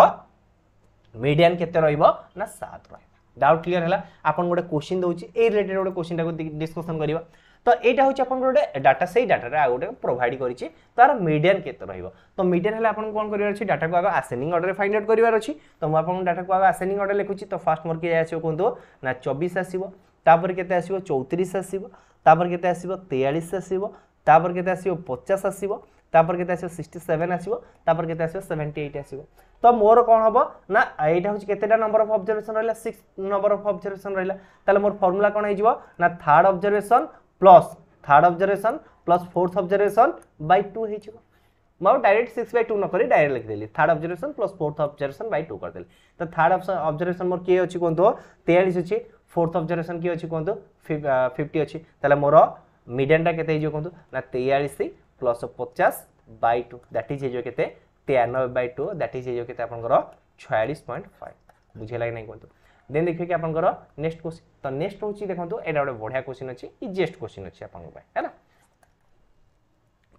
मीडियन केत रहा सात रहा ডাউট କ୍ଲିୟର ହେଲା ଆପଣ ଗୋଟେ କୋଶ୍ଚିନ୍ ଦେଉଛି ଏଇ ରିଲେଟେଡ୍ ଗୋଟେ କୋଶ୍ଚିନ୍ଟାକୁ ଡିସ୍କସନ୍ କରିବା ତ ଏଇଟା ହେଉଛି ଆପଣଙ୍କର ଗୋଟେ ଡାଟା ସେଇ ଡାଟାରେ ଆଉ ଗୋଟେ ପ୍ରୋଭାଇଡ଼ କରିଛି ତା'ର ମିଡ଼ିଆନ୍ କେତେ ରହିବ ତ ମିଡ଼ିଆନ୍ ହେଲେ ଆପଣଙ୍କୁ କ'ଣ କରିବାର ଅଛି ଡାଟାକୁ ଆଗ ଆସେନିଂ ଅର୍ଡ଼ରରେ ଫାଇଣ୍ଡ ଆଉଟ୍ କରିବାର ଅଛି ତ ମୁଁ ଆପଣଙ୍କ ଡାଟାକୁ ଆଗ ଆସେନିଂ ଅର୍ଡ଼ର ଲେଖୁଛି ତ ଫାର୍ଷ୍ଟ ମୋର କିଏ ଆସିବ କୁହନ୍ତୁ ନା ଚବିଶ ଆସିବ ତାପରେ କେତେ ଆସିବ ଚଉତିରିଶ ଆସିବ ତାପରେ କେତେ ଆସିବ ତେୟାଳିଶ ଆସିବ ତାପରେ କେତେ ଆସିବ ପଚାଶ ଆସିବ ତାପରେ କେତେ ଆସିବ ସିକ୍ସଟି ସେଭେନ୍ ଆସିବ ତାପରେ କେତେ ଆସିବ ସେଭେଣ୍ଟି ଏଇଟ୍ ଆସିବ ତ ମୋର କ'ଣ ହେବ ନା ଏଇଟା ହେଉଛି କେତେଟା ନମ୍ବର ଅଫ୍ ଅବଜର୍ଭେସନ୍ ରହିଲା ସିକ୍ସ ନମ୍ବର ଅଫ୍ ଅବଜର୍ଭେସନ୍ ରହିଲା ତାହେଲେ ମୋର ଫର୍ମୁଲା କ'ଣ ହେଇଯିବ ନା third observation plus third observation plus fourth observation by two ହେଇଯିବ ମୁଁ ଆଉ ଡାଇରେକ୍ଟ ସିକ୍ସ ବାଇ ଟୁ ନ କରି ଡାଇରେକ୍ଟ ଲେଖିଦେଲି third observation plus fourth observation by two କରିଦେଲି ତ ଥାର୍ଡ ଅବଜର୍ଭେସନ୍ ମୋର କିଏ ଅଛି କୁହନ୍ତୁ ତେୟାଳିଶ ଅଛି ফোর্থ অবজরভেসন কি অছি কুহতু ফিফটি অছি তাহলে মোর মিডিয়ানটা কেতে হয়ে কুহতু না তেয়াশ প্লস পচাশ বাই টু দ্যাট ইজ হয়ে কেতে ତେୟାନବେ ବାଇ ଟୁ ଦ୍ୟାଟ୍ ଇଜ୍ ହେଇଯିବ କେତେ ଆପଣଙ୍କର ଛୟାଳିଶ ପଏଣ୍ଟ ଫାଇଭ୍ ବୁଝିହେଲା କି ନାହିଁ କୁହନ୍ତୁ ଦେନ୍ ଦେଖିବେ କି ଆପଣଙ୍କର ନେକ୍ସଟ କୋଶ୍ଚିନ୍ ତ ନେକ୍ସଟ ହେଉଛି ଦେଖନ୍ତୁ ଏଇଟା ଗୋଟେ ବଢ଼ିଆ କୋଶ୍ଚିନ୍ ଅଛି ଇଜିଏଷ୍ଟ କୋଶ୍ଚିନ୍ ଅଛି ଆପଣଙ୍କ ପାଇଁ ହେଲା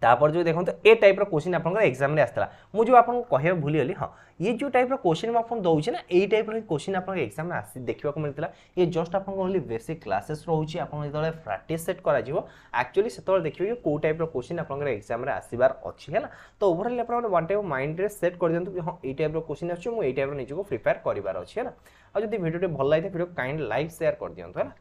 ତାପରେ ଯେଉଁ ଦେଖନ୍ତୁ ଏ ଟାଇପ୍ର କୋଶ୍ଚିନ୍ ଆପଣଙ୍କର ଏକ୍ଜାମ୍ରେ ଆସିଥିଲା ମୁଁ ଯେଉଁ ଆପଣଙ୍କୁ କହିବାକୁ ଭୁଲିଗଲି ହଁ ଇଏ ଯେଉଁ ଟାଇପ୍ର କୋଶ୍ଚିନ୍ ମୁଁ ଆପଣଙ୍କୁ ଦେଉଛି ନା ଏଇ ଟାଇପ୍ର ହିଁ କୋଶ୍ଚିନ୍ ଆପଣଙ୍କ ଏକ୍ଜାମ୍ରେ ଆସି ଦେଖିବାକୁ ମିଳିଥିଲା ଇଏ ଜଷ୍ଟ ଆପଣଙ୍କ ଓନ୍ଲି ବେସିକ୍ କ୍ଲାସେସ୍ ରହୁଛି ଆପଣ ଯେତେବେଳେ ପ୍ରାକ୍ଟିସ୍ ସେଟ୍ କରାଯିବ ଆକ୍ଚୁଆଲି ସେତେବେଳେ ଦେଖିବେ କି କେଉଁ ଟାଇପ୍ର କୋଶ୍ଚିନ୍ ଆପଣଙ୍କର ଏକ୍ଜାମ୍ରେ ଆସିବାର ଅଛି ହେଲା ତ ଓଭରଅଲ୍ ଆପଣ ଗୋଟେ ୱାନ୍ ଟାଇପ୍ ମାଇଣ୍ଡରେ ସେଟ୍ କରିଦିଅନ୍ତୁ କି ହଁ ଏଇ ଟାଇପ୍ର କୋଶ୍ଚିନ୍ ଆସୁଛି ମୁଁ ଏଇ ଟାଇପ୍ର ନିଜକୁ ପ୍ରିପେୟାର କରିବାର ଅଛି ହେଲା ଆଉ ଯଦି ଭିଡ଼ିଓଟି ଭଲ ଲାଗିଥାଏ ଭିଡ଼ିଓ କାଇଣ୍ଡ ଲାଇକ୍ ସେୟାର କରିଦିଅନ୍ତୁ ହେଲା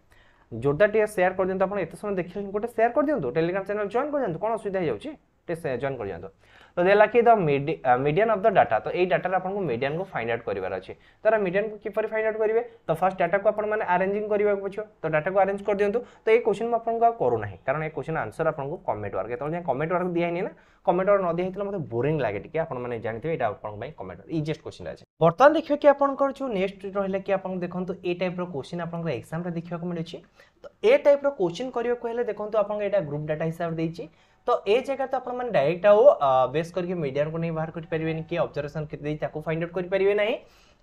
जोरदार टे सेयार कर दिखाँ ये समझ देखिए गोटे सेयार कर दिखाँ टेलीग्राम चैनल जॉन कर दिखाँ कौन असुविधा हो जाए टे जॉन कर दिखाँ तो दे कि the median of the data तो यही डाटा आपको मीडियन को फाइंड आउट करार अच्छे तार मीडियन को किपर फाइंड आउट करेंगे तो फास्ट डाटा को आपने आरेजिंग करा पड़ो तो डाटा को आरेज कर दिखाँ तो ये क्वेश्चन आपको आउ करूना कारण ये क्वेश्चन आंसर आपको कमेंट वर्क ये कमेंट वर्क दिखाई ना कमेंट वर्क न दिखाई मतलब बोरींग लगे टी आपने जानते हैं ये कमेंट वर्क इजेस्ट क्वेश्चन अच्छे बर्तमान देखिए कि आपंकर जो नेक्स्ट रहा कि आप देखते ये टाइप क्वेश्चन आप एक्जाम देखा मिलूँ तो ए टाइप क्वेश्चन करा देखो आप ग्रुप डाटा हिसाब से তো এই জায়গাতে আপনার ডাইরেক্ট মানে আও বেস করি মিডিয়ার নেই বাহার করে কি অবজরভেসন তাকে ফাইন্ড আউট করে না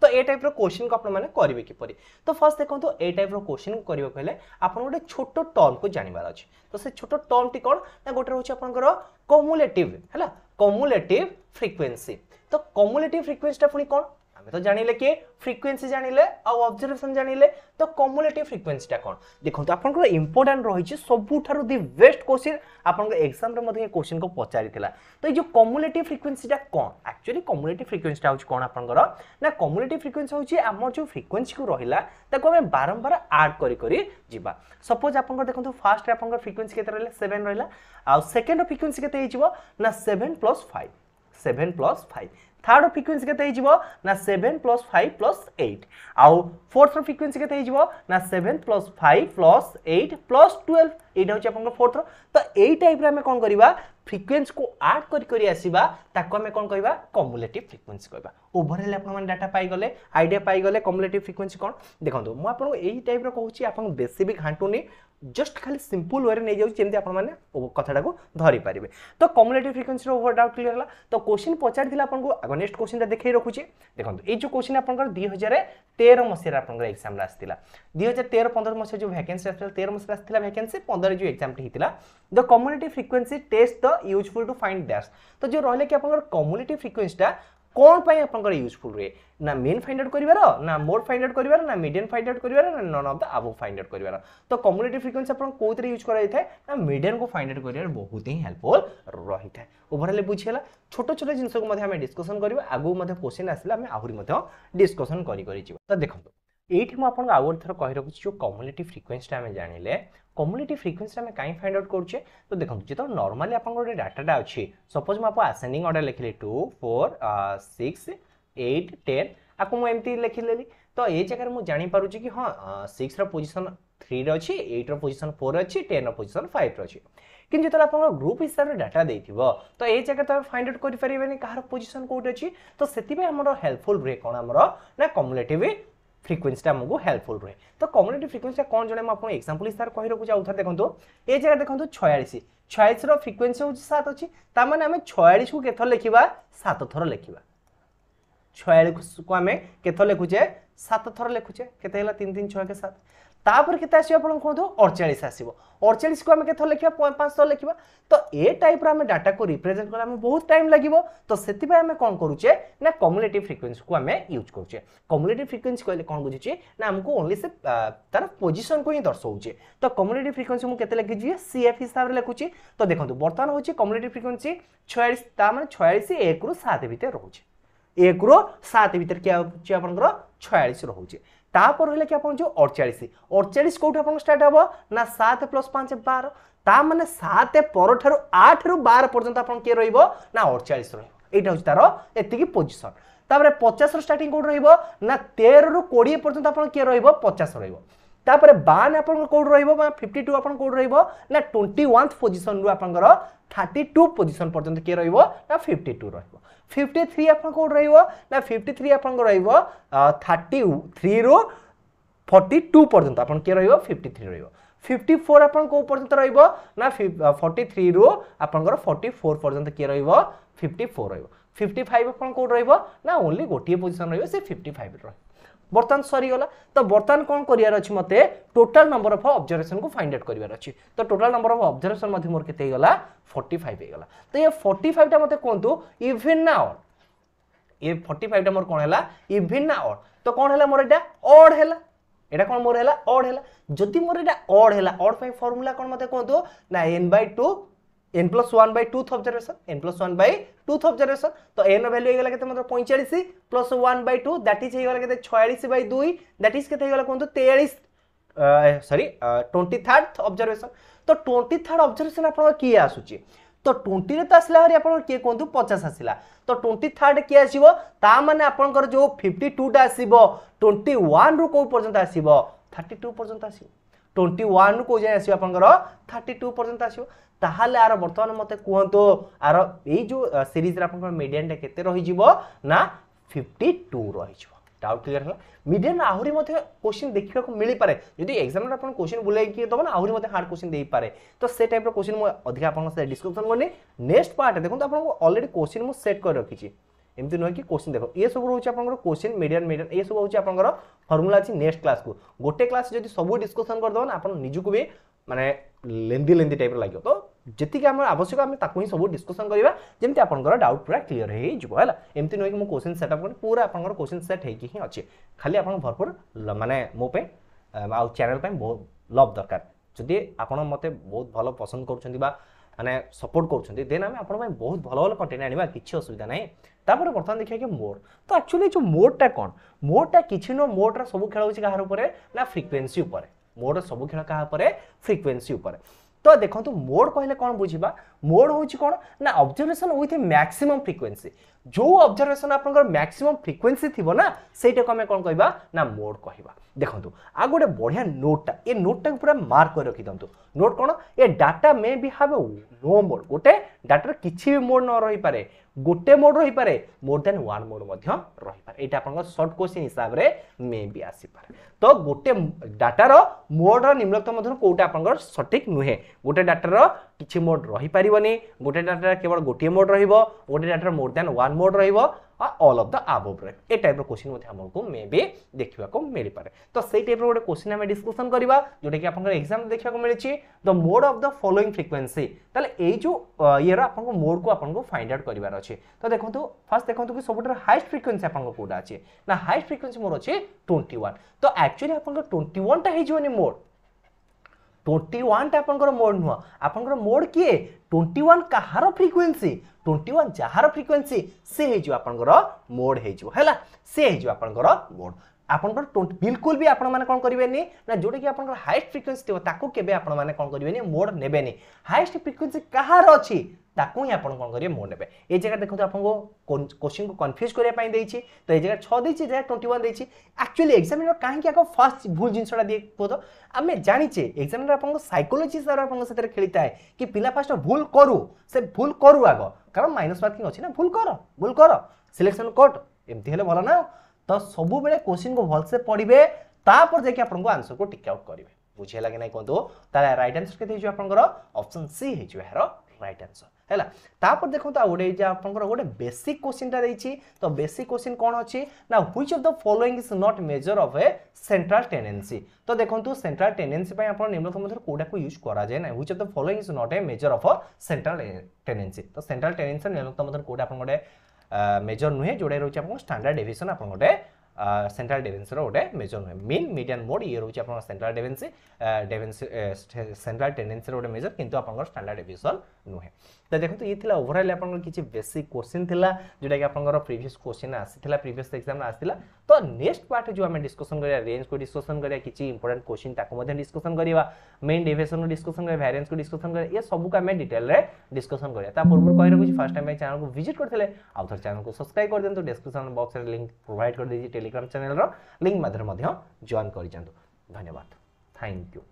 তো এই টাইপ্র কোশ্চিন কু আপনার করবে কিপর তো ফার্স্ট দেখুন এই টাইপ্র কোশ্চিন করা হলে আপনার গোটে ছোট টর্ম কু জাণবার অছে তো সে ছোট টর্মটি কোণ না গোটে রয়েছে আপনার কমুলেটিভ হল কমুলেটিভ ফ্রিকুয়েন্সি তো কমুলেটিভ ফ্রিকুয়েন্সিটা পুঁ কোণ ଆମେ ତ ଜାଣିଲେ କି ଫ୍ରିକ୍ୱେନ୍ସି ଜାଣିଲେ ଆଉ ଅବଜର୍ଭେସନ୍ ଜାଣିଲେ ତ କମ୍ୟୁଲେଟିଭ୍ ଫ୍ରିକ୍ୱେନ୍ସିଟା କ'ଣ ଦେଖନ୍ତୁ ଆପଣଙ୍କର ଇମ୍ପୋର୍ଟାଣ୍ଟ ରହିଛି ସବୁଠାରୁ ଦି ବେଷ୍ଟ କୋଶ୍ଚିନ୍ ଆପଣଙ୍କ ଏକ୍ଜାମ୍ରେ ମଧ୍ୟ ଏ କୋଶ୍ଚିନ୍କୁ ପଚାରିଥିଲା ତ ଏଇ ଯେଉଁ କମ୍ୟୁଲେଟିଭ୍ ଫ୍ରିକ୍ୱେନ୍ସିଟା କ'ଣ ଆକ୍ଚୁଆଲି କମ୍ୟୁଲେଟିଭ୍ ଫ୍ରିକ୍ୱେନ୍ସିଟା ହେଉଛି କ'ଣ ଆପଣଙ୍କର ନା କମ୍ୟୁଲେଟିଭ୍ ଫ୍ରିକ୍ୱେନ୍ସି ହେଉଛି ଆମର ଯେଉଁ ଫ୍ରିକ୍ୱେନ୍ସିକୁ ରହିଲା ତାକୁ ଆମେ ବାରମ୍ବାର ଆଡ୍ କରି କରି ଯିବା ସପୋଜ୍ ଆପଣଙ୍କର ଦେଖନ୍ତୁ ଫାର୍ଷ୍ଟରେ ଆପଣଙ୍କର ଫ୍ରିକ୍ୱେନ୍ସି କେତେ ରହିଲା ସେଭେନ୍ ରହିଲା ଆଉ ସେକେଣ୍ଡର ଫ୍ରିକ୍ୱେନ୍ସି କେତେ ହେଇଯିବ ନା seven plus five seven plus five third frequency কেতে হয়ে না seven plus five plus eight আউ ফোর্থর ফ্রিকুয়েন্সি কেতে হয়ে না seven plus five plus eight plus twelve এইটা হচ্ছে আপনার ফোর্থর তো এই টাইপ্রে আমি কম করা फ्रिक्वेन्स को आड कर आसवा आम कौन कह कमुलेटिव फ्रिक्वेन्सी कह ओभरअल आपने डाटा पाइगले आइडिया पाइगले कमुलेटिव फ्रिक्वेन्सी कौन देखो मुझे यही टाइप रोचे आप बेसी भी घाटूनी जस्ट खाली सिंपल वे नहीं जाऊँगी आपने कथटा को धरीपारे तो cumulative frequency over doubt clear है तो क्वेश्चन पचार आपको आग नेक्स्ट क्वेश्चन देखे रखुचे देखो ये जो क्वेश्चन आप दुई हजार तेर मसीह आप एक्जाम आसाला दुई हजार तेर पंद्रह मसीह जो भैकेन्सी आसाला तेर मसीह आसाला भैकेन्सी पंद्रह जो एक्जाम होता the cumulative frequency test the useful to find ଡ୍ୟାସ୍ ତ ଯେଉଁ ରହିଲା କି ଆପଣଙ୍କର କମ୍ୟୁନିଟି ଫ୍ରିକ୍ୱେନ୍ସିଟା କ'ଣ ପାଇଁ ଆପଣଙ୍କର ୟୁଜଫୁଲ୍ ରୁହେ ନା ମେନ୍ ଫାଇଣ୍ଡ ଆଉଟ୍ କରିବାର ନା ମୋର୍ ଫାଇଣ୍ଡ ଆଉଟ୍ କରିବାର ନା ମିଡ଼ିଆନ୍ ଫାଇଣ୍ଡ ଆଉଟ୍ କରିବାର ନା none of the above find out କରିବାର ତ କମ୍ୟୁନିଟି ଫ୍ରିକ୍ୱେନ୍ସି ଆପଣ କେଉଁଥିରେ ୟୁଜ୍ କରାଯାଇଥାଏ ନା ମିଡ଼ିଆନ୍କୁ ଫାଇଣ୍ଡ ଆଉଟ୍ କରିବାର ବହୁତ ହିଁ ହେଲ୍ପଫୁଲ୍ ରହିଥାଏ ଓଭରଅଲ୍ ବୁଝିହେଲା ଛୋଟ ଛୋଟ ଜିନିଷକୁ ମଧ୍ୟ ଆମେ ଡିସ୍କସନ୍ କରିବା ଆଗକୁ ମଧ୍ୟ କୋଶ୍ଚିନ୍ ଆସିଲେ ଆମେ ଆହୁରି ମଧ୍ୟ ଡିସ୍କସନ୍ କରି କରିଯିବା ତ ଦେଖନ୍ତୁ ଏଇଠି ମୁଁ ଆପଣଙ୍କୁ ଆଉ ଗୋଟେ ଥର କହି ରଖୁଛି ଯେଉଁ କମ୍ୟୁନିଟି ଫ୍ରିକ୍ୱେନ୍ସିଟା ଆମେ ଜାଣିଲେ কমুলেটিভ ফ্রিকুয়েন্সি আমি কাই ফাইন্ড আউট করছে তো দেখুন যেত নর্মালি আপনার গোটে ডাটাটা অছি সপোজ মু আপনার আসেন্ডিং অর্ডার লিখিলি two four six eight ten আকু মু এমতি লিখিলি তো এই জায়গায় মু জানি পারুছি কি হ্যাঁ 6 র পজিশন 3 রে অছি 8 র পজিশন 4 রে অছি 10 র পজিশন 5 রে অছি কিন্তু যেতলে আপনার গ্রুপ হিসাবে ডাটা দেইথিব তো এই জায়গায় তুমি ফাইন্ড আউট করে পারিবেনি কাহার পজিশন কোটি অছি তো সেতিবে আমার হেল্পফুল ব্রেক কোন আমার না কমুলেটিভ ଫ୍ରିକ୍ୱେନ୍ସିଟା ଆମକୁ ହେଲ୍ପଫୁଲ୍ ରୁହେ ତ କମ୍ୟୁନିଟି ଫ୍ରିକ୍ୱେନ୍ସିଟା କ'ଣ ଜଣେ ମୁଁ ଆପଣଙ୍କୁ ଏକ୍ସାମ୍ପଲ୍ ସାର୍ କହି ରଖୁଛି ଆଉ ଥରେ ଦେଖନ୍ତୁ ଏ ଜାଗା ଦେଖନ୍ତୁ ଛୟାଳିଶ ଛୟାଳିଶର ଫ୍ରିକ୍ୱେନ୍ସି ହେଉଛି ସାତ ଅଛି ତାମାନେ ଆମେ ଛୟାଳିଶକୁ କେଥର ଲେଖିବା ସାତ ଥର ଲେଖିବା ছয়ালিশকে আমি কেত লিখুছে সাত থর লিখুছে কেতে হল তিন তিন ছয়কে সাত ତାପରେ କେତେ ଆସିବ ଆପଣଙ୍କୁ କୁହନ୍ତୁ ଅଡ଼ଚାଳିଶ ଆସିବ ଅଡ଼ଚାଳିଶକୁ ଆମେ କେତେ ଲେଖିବା ପାଞ୍ଚଶହ ଲେଖିବା ତ ଏ ଟାଇପ୍ର ଆମେ ଡାଟାକୁ ରିପ୍ରେଜେଣ୍ଟ କଲେ ଆମକୁ ବହୁତ ଟାଇମ୍ ଲାଗିବ ତ ସେଥିପାଇଁ ଆମେ କ'ଣ କରୁଛେ ନା କମ୍ୟୁଲେଟିଭ୍ ଫ୍ରିକ୍ୱେନ୍ସିକୁ ଆମେ ୟୁଜ୍ କରୁଛେ କମ୍ୟୁଲେଟିଭ୍ ଫ୍ରିକ୍ୱେନ୍ସି କହିଲେ କ'ଣ ବୁଝୁଛି ନା ଆମକୁ ଓନ୍ଲି ସେ ତାର ପୋଜିସନ୍କୁ ହିଁ ଦର୍ଶାଉଛି ତ କମ୍ୟୁଲେଟିଭ୍ ଫ୍ରିକ୍ୱେନ୍ସି ମୁଁ କେତେ ଲେଖିଛି ସିଏଫ୍ ହିସାବରେ ଲେଖୁଛି ତ ଦେଖନ୍ତୁ ବର୍ତ୍ତମାନ ହେଉଛି କମ୍ୟୁଲେଟିଭ୍ ଫ୍ରିକ୍ୱେନ୍ସି ଛୟାଳିଶ ତା ମାନେ ଛୟାଳିଶ ଏକରୁ ସାତ ଭିତରେ ରହୁଛି ଏକରୁ ସାତ ଭିତରେ କିଏ ହେଉଛି ଆପଣଙ୍କର ଛୟାଳିଶ ରହୁଛି ତାପରେ ରହିଲା କି ଆପଣ ଯେଉଁ ଅଡ଼ଚାଳିଶ ଅଡ଼ଚାଳିଶ କେଉଁଠୁ ଆପଣଙ୍କ ଷ୍ଟାର୍ଟ ହେବ ନା ସାତ ପ୍ଲସ୍ ପାଞ୍ଚ ବାର ତା ମାନେ ସାତ ପରଠାରୁ ଆଠରୁ ବାର ପର୍ଯ୍ୟନ୍ତ ଆପଣ କିଏ ରହିବ ନା ଅଡ଼ଚାଳିଶ ରହିବ ଏଇଟା ହେଉଛି ତାର ଏତିକି ପୋଜିସନ୍ ତାପରେ ପଚାଶର ଷ୍ଟାର୍ଟିଂ କେଉଁଠୁ ରହିବ ନା ତେରରୁ କୋଡ଼ିଏ ପର୍ଯ୍ୟନ୍ତ ଆପଣ କିଏ ରହିବ ପଚାଶ ରହିବ ତାପରେ ବାନ୍ ଆପଣଙ୍କର କେଉଁଠି ରହିବ ବା ଫିଫ୍ଟି ଟୁ ଆପଣ କେଉଁଠି ରହିବ ନା ଟ୍ୱେଣ୍ଟି ୱାନ୍ଥ ପୋଜିସନ୍ରୁ ଆପଣଙ୍କର থার্টি টু পজিশন পর্যন্ত কি রহব না ফিফটি টু রহব ফিফটি থ্রি আপনার কোণ রহব না ফিফটি থ্রি আপনার রহব থার্টি থ্রি রু ফর্টি টু পর্যন্ত আপনার কি রহব ফিফটি থ্রি রহব ফিফটি ফোর আপনার কেউ পর্যন্ত রহব না ফর্টি থ্রি রু আপনার ফর্টি ফোর পর্যন্ত কি রহব ফিফটি ফোর রহব ফিফটি ফাইভ আপনার কেউ রহব না ওনলি গোটিয়ে পজিশন রহব সে ফিফটি ফাইভ রহব ବର୍ତ୍ତମାନ ସରିଗଲା ତ ବର୍ତ୍ତମାନ କ'ଣ କରିବାର ଅଛି ମୋତେ ଟୋଟାଲ୍ ନମ୍ବର ଅଫ୍ ଅବଜର୍ଭେସନ୍କୁ ଫାଇଣ୍ଡ ଆଉଟ୍ କରିବାର ଅଛି ତ ଟୋଟାଲ୍ ନମ୍ବର ଅଫ୍ ଅବଜର୍ଭେସନ୍ ମଧ୍ୟ ମୋର କେତେ ହେଇଗଲା ଫର୍ଟି ଫାଇଭ୍ ହେଇଗଲା ତ ଏ ଫର୍ଟି ଫାଇଭ୍ଟା ମୋତେ କୁହନ୍ତୁ ଇଭିନ୍ ନା ଅଡ୍ ଏ ଫର୍ଟି ଫାଇଭ୍ଟା ମୋର କ'ଣ ହେଲା ଇଭିନ୍ ନା ଅଡ୍ ତ କ'ଣ ହେଲା ମୋର ଏଇଟା ଅଡ୍ ହେଲା এটা কোণ মোর হল অড হল যদি মোর এটা অড হল অড পাই ফর্মুলা কোণ মতো কুহতু না n by two n plus one by twoth observation n plus one by twoth observation তো এন ভ্যালু হয়ে গেল কেতে মাত্র পঁয়চাশ plus one by two that is হয়ে গেল কেতে ছয়াশ বাই দুই দ্যাট ইজ কেতে হয়ে গেল কুহতু তেয়াশ সরি টোয়েন্টি থার্ড অবজারভেশন তো টোয়েন্টি থার্ড অবজারভেশন আপনার কি আসুচি তো টোয়েন্টিরে তো আসলা ভারি আপনার কি কুহতু পচাশ আসলা তো টোয়েন্টি থার্ড কি আসব তা মানে আপনার যে ফিফটি টুটা আসব টোয়েন্টি ওয়ান রু কেউ পর্যন্ত আসব থার্টি টু পর্যন্ত আসবে টোয়েন্টি ওয়ান কেউ যাই আসবে আপনার থার্টি টু পর্যন্ত আসবে তাহলে আর বর্তমান মতো কুহতু আর এই যে সিরিজের আপনার মিডিয়ানটা কেতে রহিযিব না ফিফটি টু রহিযিব ডাউট ক্লিয়ার হল মিডিয়ান আহরি মধ্যে কোশ্চিন দেখিবাকু মিলিপারে যদি এক্সামরে আপনার কোশ্চিন বুলাইকি দেব না আহরি মধ্যে হার্ড কোশ্চিন দেইপারে তো সে টাইপর কোশ্চিন মু অধিকা আপনার সাথে ডিসকশন করনি নেক্সট পার্টে দেখুন আপনার অলরেডি কোশ্চিন মু সেট করে রাখিছি ଏମିତି ନୁହେଁ କି କୋଶ୍ଚିନ୍ ଦେଖ ଏସବୁ ରହୁଛି ଆପଣଙ୍କର କୋଶ୍ଚିନ୍ ମିଡ଼ିଆନ୍ ମିଡ଼ିଆନ୍ ଏସବୁ ହେଉଛି ଆପଣଙ୍କର ଫର୍ମୁଲା ଅଛି ନେକ୍ସଟ କ୍ଲାସ୍କୁ ଗୋଟେ କ୍ଲାସ୍ ଯଦି ସବୁ ଡିସ୍କସନ୍ କରିଦେବ ନା ଆପଣ ନିଜକୁ ବି ମାନେ ଲେନ୍ଦି ଲେନ୍ଦି ଟାଇପ୍ର ଲାଗିବ ତ ଯେତିକି ଆମର ଆବଶ୍ୟକ ଆମେ ତାକୁ ହିଁ ସବୁ ଡିସ୍କସନ୍ କରିବା ଯେମିତି ଆପଣଙ୍କର ଡାଉଟ୍ ପୁରା କ୍ଲିଅର୍ ହେଇଯିବ ହେଲା ଏମିତି ନୁହେଁ କି ମୁଁ କୋଶ୍ଚିନ୍ ସେଟ୍ ଅପ୍ କଲି ପୁରା ଆପଣଙ୍କର କୋଶ୍ଚିନ୍ ସେଟ୍ ହେଇକି ହିଁ ଅଛି ଖାଲି ଆପଣ ଭରପୁର ମାନେ ମୋ ପାଇଁ ଆଉ ଚ୍ୟାନେଲ୍ ପାଇଁ ବହୁତ ଲଭ୍ ଦରକାର ଯଦି ଆପଣ ମୋତେ ବହୁତ ଭଲ ପସନ୍ଦ କରୁଛନ୍ତି ବା અને સપોર્ટ કરું છું દેન અમે આપણો બહુત ભલો ભલો કન્ટેન્ટ આણવા කිછી અસુવિધા નહી તાપર બർത്തા દેખાય કે મોડ તો એક્ચ્યુઅલી જો મોડ ટે કોણ મોડ ટે કિછી નો મોડ સબુ ખેલાઉ છી કહાર ઉપર ને ફ્રીક્વન્સી ઉપર મોડ સબુ ખેલા કા ઉપર ફ્રીક્વન્સી ઉપર તો દેખતો મોડ કહીલે કોણ બુજીબા ମୋର ହେଉଛି କ'ଣ ନା observation with a maximum frequency ଯେଉଁ ଅବଜର୍ଭେସନ୍ ଆପଣଙ୍କର ମ୍ୟାକ୍ସିମମ୍ ଫ୍ରିକ୍ୱେନ୍ସି ଥିବ ନା ସେଇଟାକୁ ଆମେ କ'ଣ କହିବା ନା ମୋଡ଼ କହିବା ଦେଖନ୍ତୁ ଆଉ ଗୋଟେ ବଢ଼ିଆ ନୋଟ୍ଟା ଏ ନୋଟ୍ଟାକୁ ପୁରା ମାର୍କ କରି ରଖିଦିଅନ୍ତୁ ନୋଟ୍ କ'ଣ a data may be have a no mode ଗୋଟେ ଡାଟାର କିଛି ବି ମୋଡ଼ ନ ରହିପାରେ ଗୋଟେ ମୋଡ଼ ରହିପାରେ ମୋର୍ ଦେନ୍ ୱାନ୍ ମୋଡ଼ ମଧ୍ୟ ରହିପାରେ ଏଇଟା ଆପଣଙ୍କ ସର୍ଟ କୋଶ୍ଚିନ୍ ହିସାବରେ ମେ ବି ଆସିପାରେ ତ ଗୋଟେ ଡାଟାର ମୋଡ଼ର ନିମ୍ନକ୍ତ ମଧ୍ୟରୁ କେଉଁଟା ଆପଣଙ୍କର ସଠିକ୍ ନୁହେଁ ଗୋଟେ ଡାଟାର পিচ মোড রই পারিবনি গটে ডাটা কেবল গটি মোড রইব গটি ডাটা মোর দ্যান 1 মোড রইব অল অফ দা এবোভ রেট এই টাইপৰ কোশ্চেন মই আমালক মেবি দেখিবাকৈ মিলি পারে তো সেই টাইপৰ কোশ্চেন আমি ডিসকাসন কৰিবা যোটা কি আপোনাক এক্সাম দেখিবাকৈ مليচি the mode of the following frequency তলে এই যে ইয়াৰ আপোনাক মোড কো আপোনাক ফাইন্ড আউট কৰিবৰ আছে তো দেখোতো ফার্স্ট দেখোতো কি সবটোৰ হাইষ্ট ফ্রিকোয়েন্সি আপোনাক কোটা আছে না হাই ফ্রিকোয়েন্সি মোড আছে 21 তো একচুয়ালি আপোনাক 21 টা হৈ যোনি মোড টোয়েন্টি ওয়ানটা আপনার মোড নুহ আপনার মোড কি টোয়েন্টি ওয়ান কাহার ফ্রিকুয়েন্সি টোয়েন্টি ওয়ান যাহার ফ্রিকুয়েন্সি সে হয়ে আপনার মোড হয়ে হল সে হয়ে আপনার মোড আপনার বিলকুল বি আপনার কম করবে না যেটা কি আপনার হাইয়েস্ট ফ্রিকুয়েন্সি থাকবে তাকে কেবে আপনার কম করবে মোড নেবে হাইয়েস্ট ফ্রিকুয়েন্সি কাহার অ ତାକୁ ହିଁ ଆପଣ କ'ଣ କରିବେ ମୋ ନେବେ ଏ ଜାଗା ଦେଖନ୍ତୁ ଆପଣଙ୍କୁ କୋଶ୍ଚିନ୍କୁ କନଫ୍ୟୁଜ୍ କରିବା ପାଇଁ ଦେଇଛି ତ ଏ ଜାଗା ଛଅ ଦେଇଛି ଏ ଜାଗା ଟ୍ୱେଣ୍ଟି ୱାନ୍ ଦେଇଛି ଆକ୍ଚୁଆଲି ଏକ୍ସାମିନର କାହିଁକି ଆଗ ଫାଷ୍ଟ ଭୁଲ ଜିନିଷଟା ଦିଏ କୁହ ତ ଆମେ ଜାଣିଛେ ଏକ୍ସାମିନର ଆପଣଙ୍କ ସାଇକୋଲୋଜି ହିସାବରେ ଆପଣଙ୍କ ସେଥିରେ ଖେଳିଥାଏ କି ପିଲା ଫାଷ୍ଟ ଭୁଲ କରୁ ସେ ଭୁଲ କରୁ ଆଗ କାରଣ ମାଇନସ୍ ମାର୍କିଂ ଅଛି ନା ଭୁଲ କର ଭୁଲ କର ସିଲେକ୍ସନ୍ କୋର୍ଟ ଏମିତି ହେଲେ ଭଲ ନା ତ ସବୁବେଳେ କୋଶ୍ଚିନ୍କୁ ଭଲସେ ପଢ଼ିବେ ତାପରେ ଯାଇକି ଆପଣଙ୍କୁ ଆନ୍ସରକୁ ଟିକ୍ ଆଉଟ୍ କରିବେ ବୁଝି ହେଲା କି ନାହିଁ କୁହନ୍ତୁ ତାହେଲେ ରାଇଟ୍ ଆନ୍ସର କେତେ ହେଇଯିବ ଆପଣଙ୍କର ଅପସନ୍ ସି ହେଇଯିବ ଏହାର ରାଇଟ୍ ଆନ୍ସର ହେଲା ତାପରେ ଦେଖନ୍ତୁ ଆଉ ଗୋଟେ ଏଇଟା ଆପଣଙ୍କର ଗୋଟେ ବେସିକ୍ କୋଶ୍ଚିନ୍ଟା ଦେଇଛି ତ ବେସିକ୍ କୋଶ୍ଚିନ୍ କ'ଣ ଅଛି ନା which of the following is not measure of a central tendency ତ ଦେଖନ୍ତୁ ସେଣ୍ଟ୍ରାଲ୍ ଟେଣ୍ଡେନ୍ସି ପାଇଁ ଆପଣ ନିମ୍ନକ୍ରମ ମଧ୍ୟରେ କେଉଁଟାକୁ ୟୁଜ୍ କରାଯାଏ ନାହିଁ which of the following is not a measure of a central tendency ତ ସେଣ୍ଟ୍ରାଲ୍ ଟେଣ୍ଡେନ୍ସି ନିମ୍ନକ୍ରମ ମଧ୍ୟରେ କେଉଁଟା ଆପଣ ଗୋଟେ মেজর নুহে যেটা রয়েছে আপনার স্ট্যান্ডার্ড ডেভিশন আপনার গোটে সেন্ট্রাল ডেভেন্সির গোটে মেজর নুহে মিন মিডিয়ান মোড ইয়ে রয়েছে আপনার সেন্ট্রাল ডেভেন্সি ডেভেন্সি সেন্ট্রাল টেন্ডেন্সির গোটে মেজর কিন্তু আপনার স্ট্যান্ডার্ড ডেভিশন নুহে तो देखो ये ओवरअल आप किसी बेसिक क्वेश्चन थी जोटा कि आप प्रिस् क्वेश्चन आसाला प्रिवियस एक्जाम आसाला तो नेक्ट पार्ट जो आम डिस्कसन कर रेज को डिस्कसन कर किसी इंपोर्टाट क्वेश्चन ताको डिस्कसन कर मेन डिवेशन को डिस्कसन कर भारे को डिस्कसन कर सबको आम डिटेल में डिस्कसन करता पूर्व कह रखी फास्ट टाइम चैनल को भिजिट करते आउ थोड़े चैनल को सब्सक्राइब कर दिखाँ डिस्क्रिप्शन बक्स में लिंक प्रोवाइड कर दीजिए टेलीग्राम चैनल लिंक मध्यम जॉन कर दिखाँ धन्यवाद थैंक यू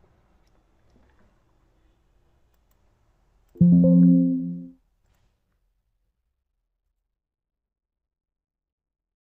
Thank you.